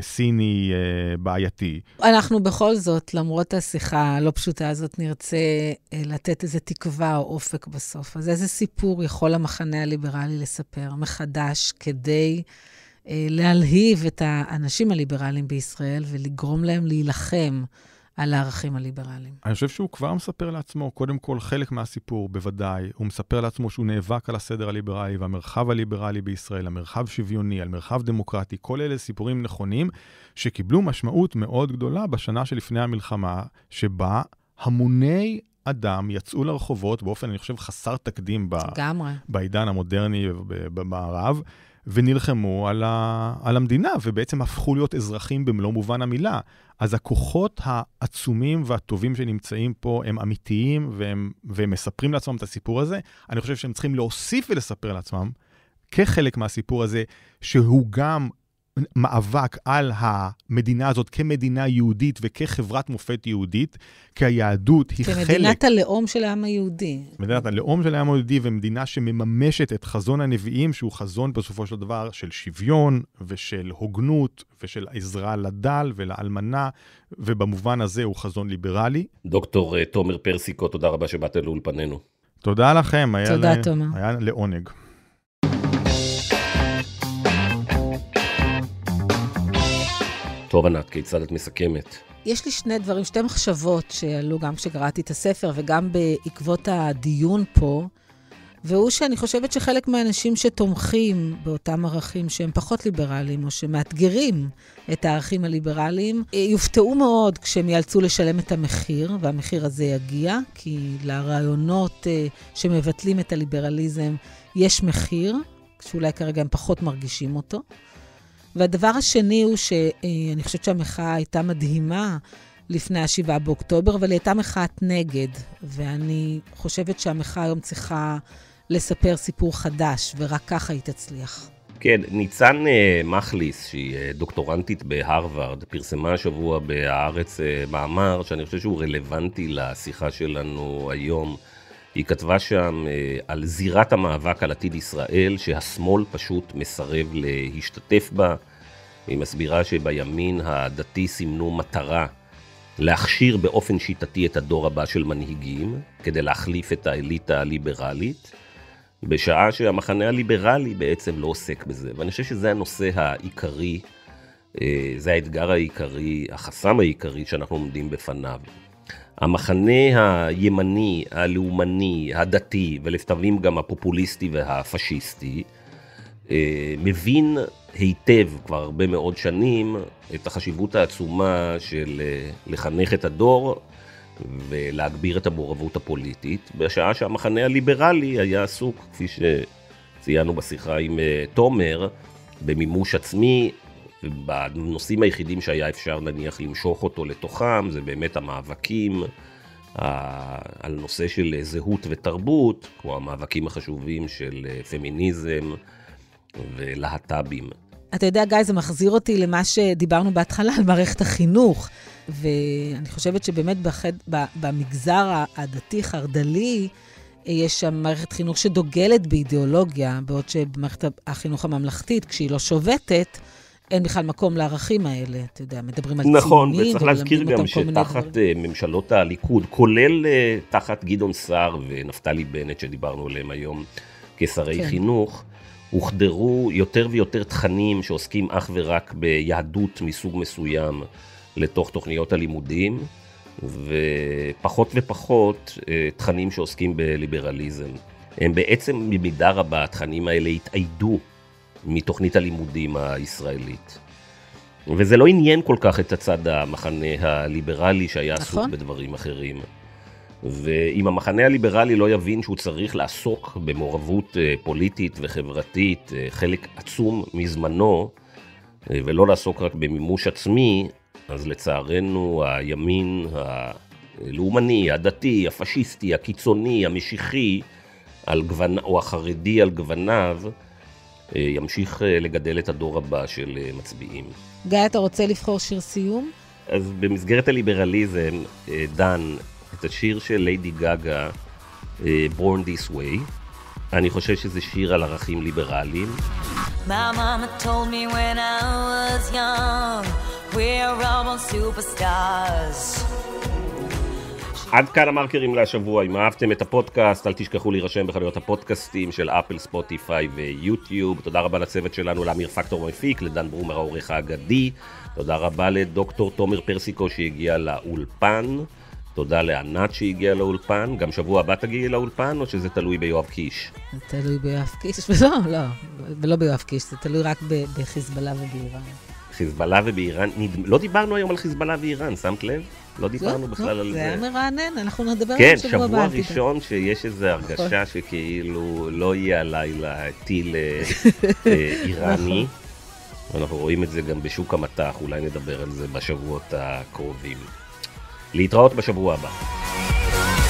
סיני בעייתי. אנחנו בכל זאת, למרות השיחה הלא פשוטה הזאת, נרצה לתת איזו תקווה או אופק בסוף. אז איזה סיפור יכול המחנה הליברלי לספר מחדש כדי להלהיב את האנשים הליברליים בישראל ולגרום להם להילחם? על הערכים הליברליים. אני חושב שהוא כבר מספר לעצמו, קודם כל, חלק מהסיפור, בוודאי. הוא מספר לעצמו שהוא נאבק על הסדר הליברלי והמרחב הליברלי בישראל, המרחב שוויוני, על מרחב דמוקרטי, כל אלה סיפורים נכונים, שקיבלו משמעות מאוד גדולה בשנה שלפני המלחמה, שבה המוני אדם יצאו לרחובות באופן, אני חושב, חסר תקדים ב... בעידן המודרני במערב. ונלחמו על, ה, על המדינה, ובעצם הפכו להיות אזרחים במלוא מובן המילה. אז הכוחות העצומים והטובים שנמצאים פה הם אמיתיים, והם, והם מספרים לעצמם את הסיפור הזה. אני חושב שהם צריכים להוסיף ולספר לעצמם, כחלק מהסיפור הזה, שהוא גם מאבק על המדינה הזאת כמדינה יהודית וכחברת מופת יהודית, כי היהדות היא כמדינת כן, חלק... כמדינת הלאום של העם היהודי. מדינת הלאום של העם היהודי ומדינה שמממשת את חזון הנביאים, שהוא חזון בסופו של דבר של שוויון ושל הוגנות ושל עזרה לדל ולאלמנה, ובמובן הזה הוא חזון ליברלי. דוקטור אה, תומר פרסיקו, תודה רבה שבאת לאולפנינו. תודה לכם, היה, תודה, ל... היה לעונג. טוב, ענת, כיצד את מסכמת? יש לי שני דברים, שתי מחשבות שעלו גם כשקראתי את הספר וגם בעקבות הדיון פה, והוא שאני חושבת שחלק מהאנשים שתומכים באותם ערכים שהם פחות ליברליים, או שמאתגרים את הערכים הליברליים, אה, יופתעו מאוד כשהם יאלצו לשלם את המחיר, והמחיר הזה יגיע, כי לרעיונות אה, שמבטלים את הליברליזם יש מחיר, שאולי כרגע הם פחות מרגישים אותו. והדבר השני הוא שאני אה, חושבת שהמחאה הייתה מדהימה לפני ה-7 באוקטובר, אבל היא הייתה מחאת נגד, ואני חושבת שהמחאה היום צריכה לספר סיפור חדש, ורק ככה היא תצליח. כן, ניצן uh, מכליס, שהיא uh, דוקטורנטית בהרווארד, פרסמה השבוע בהארץ uh, מאמר שאני חושב שהוא רלוונטי לשיחה שלנו היום. היא כתבה שם אה, על זירת המאבק על עתיד ישראל, שהשמאל פשוט מסרב להשתתף בה. היא מסבירה שבימין הדתי סימנו מטרה להכשיר באופן שיטתי את הדור הבא של מנהיגים, כדי להחליף את האליטה הליברלית, בשעה שהמחנה הליברלי בעצם לא עוסק בזה. ואני חושב שזה הנושא העיקרי, אה, זה האתגר העיקרי, החסם העיקרי שאנחנו עומדים בפניו. המחנה הימני, הלאומני, הדתי, ולפתרים גם הפופוליסטי והפשיסטי, אה, מבין היטב כבר הרבה מאוד שנים את החשיבות העצומה של אה, לחנך את הדור ולהגביר את המעורבות הפוליטית, בשעה שהמחנה הליברלי היה עסוק, כפי שציינו בשיחה עם אה, תומר, במימוש עצמי, בנושאים היחידים שהיה אפשר נניח למשוך אותו לתוכם, זה באמת המאבקים ה... על נושא של זהות ותרבות, כמו המאבקים החשובים של אה, פמיניזם ולהט"בים. אתה יודע, גיא, זה מחזיר אותי למה שדיברנו בהתחלה על מערכת החינוך. ואני חושבת שבאמת בחד, במגזר הדתי-חרד"לי, יש שם מערכת חינוך שדוגלת באידיאולוגיה, בעוד שבמערכת החינוך הממלכתית, כשהיא לא שובתת, אין בכלל מקום לערכים האלה, אתה יודע, מדברים על נכון, ציונים. נכון, וצריך להזכיר גם שתחת אה, ממשלות הליכוד, כולל אה, תחת גדעון סער ונפתלי בנט, שדיברנו עליהם היום כשרי כן. חינוך, הוחדרו יותר ויותר תכנים שעוסקים אך ורק ביהדות מסוג מסוים לתוך תוכניות הלימודים, ופחות ופחות אה, תכנים שעוסקים בליברליזם. הם בעצם במידה רבה, התכנים האלה התאיידו מתוכנית הלימודים הישראלית. וזה לא עניין כל כך את הצד המחנה הליברלי שהיה עסוק נכון. בדברים אחרים. ואם המחנה הליברלי לא יבין שהוא צריך לעסוק במעורבות אה, פוליטית וחברתית, אה, חלק עצום מזמנו, אה, ולא לעסוק רק במימוש עצמי, אז לצערנו הימין הלאומני, הדתי, הפשיסטי, הקיצוני, המשיחי, על גוונ... או החרדי על גווניו, אה, ימשיך אה, לגדל את הדור הבא של אה, מצביעים. גיא, אתה רוצה לבחור שיר סיום? אז במסגרת הליברליזם, דן, את השיר של ליידי גאגה, Born This Way, אני חושב שזה שיר על ערכים ליברליים. My mama told me when I was young, we're all on superstars. עד כאן המרקרים להשבוע, אם אהבתם את הפודקאסט, אל תשכחו להירשם בחנויות הפודקאסטים של אפל, ספוטיפיי ויוטיוב. תודה רבה לצוות שלנו, לאמיר פקטור מפיק, לדן ברומר העורך האגדי. תודה רבה לדוקטור תומר פרסיקו שהגיע לאולפן. תודה לענת שהגיעה לאולפן. גם שבוע הבא תגיעי לאולפן, או שזה תלוי ביואב קיש? זה תלוי ביואב קיש, ולא, לא, ולא ביואב קיש, זה תלוי רק בחיזבאללה ובאיראן. חיזבאללה ובאיראן, לא דיברנו היום על חיזבאללה ואיראן, שמת לב? לא דיברנו בכלל על זה. זה היה מרענן, אנחנו נדבר על זה כן, בשבוע הבא. כן, שבוע ראשון שיש איזו נכון. הרגשה שכאילו לא יהיה הלילה טיל אה, אה, נכון. איראני. אנחנו רואים את זה גם בשוק המטח, אולי נדבר על זה בשבועות הקרובים. להתראות בשבוע הבא.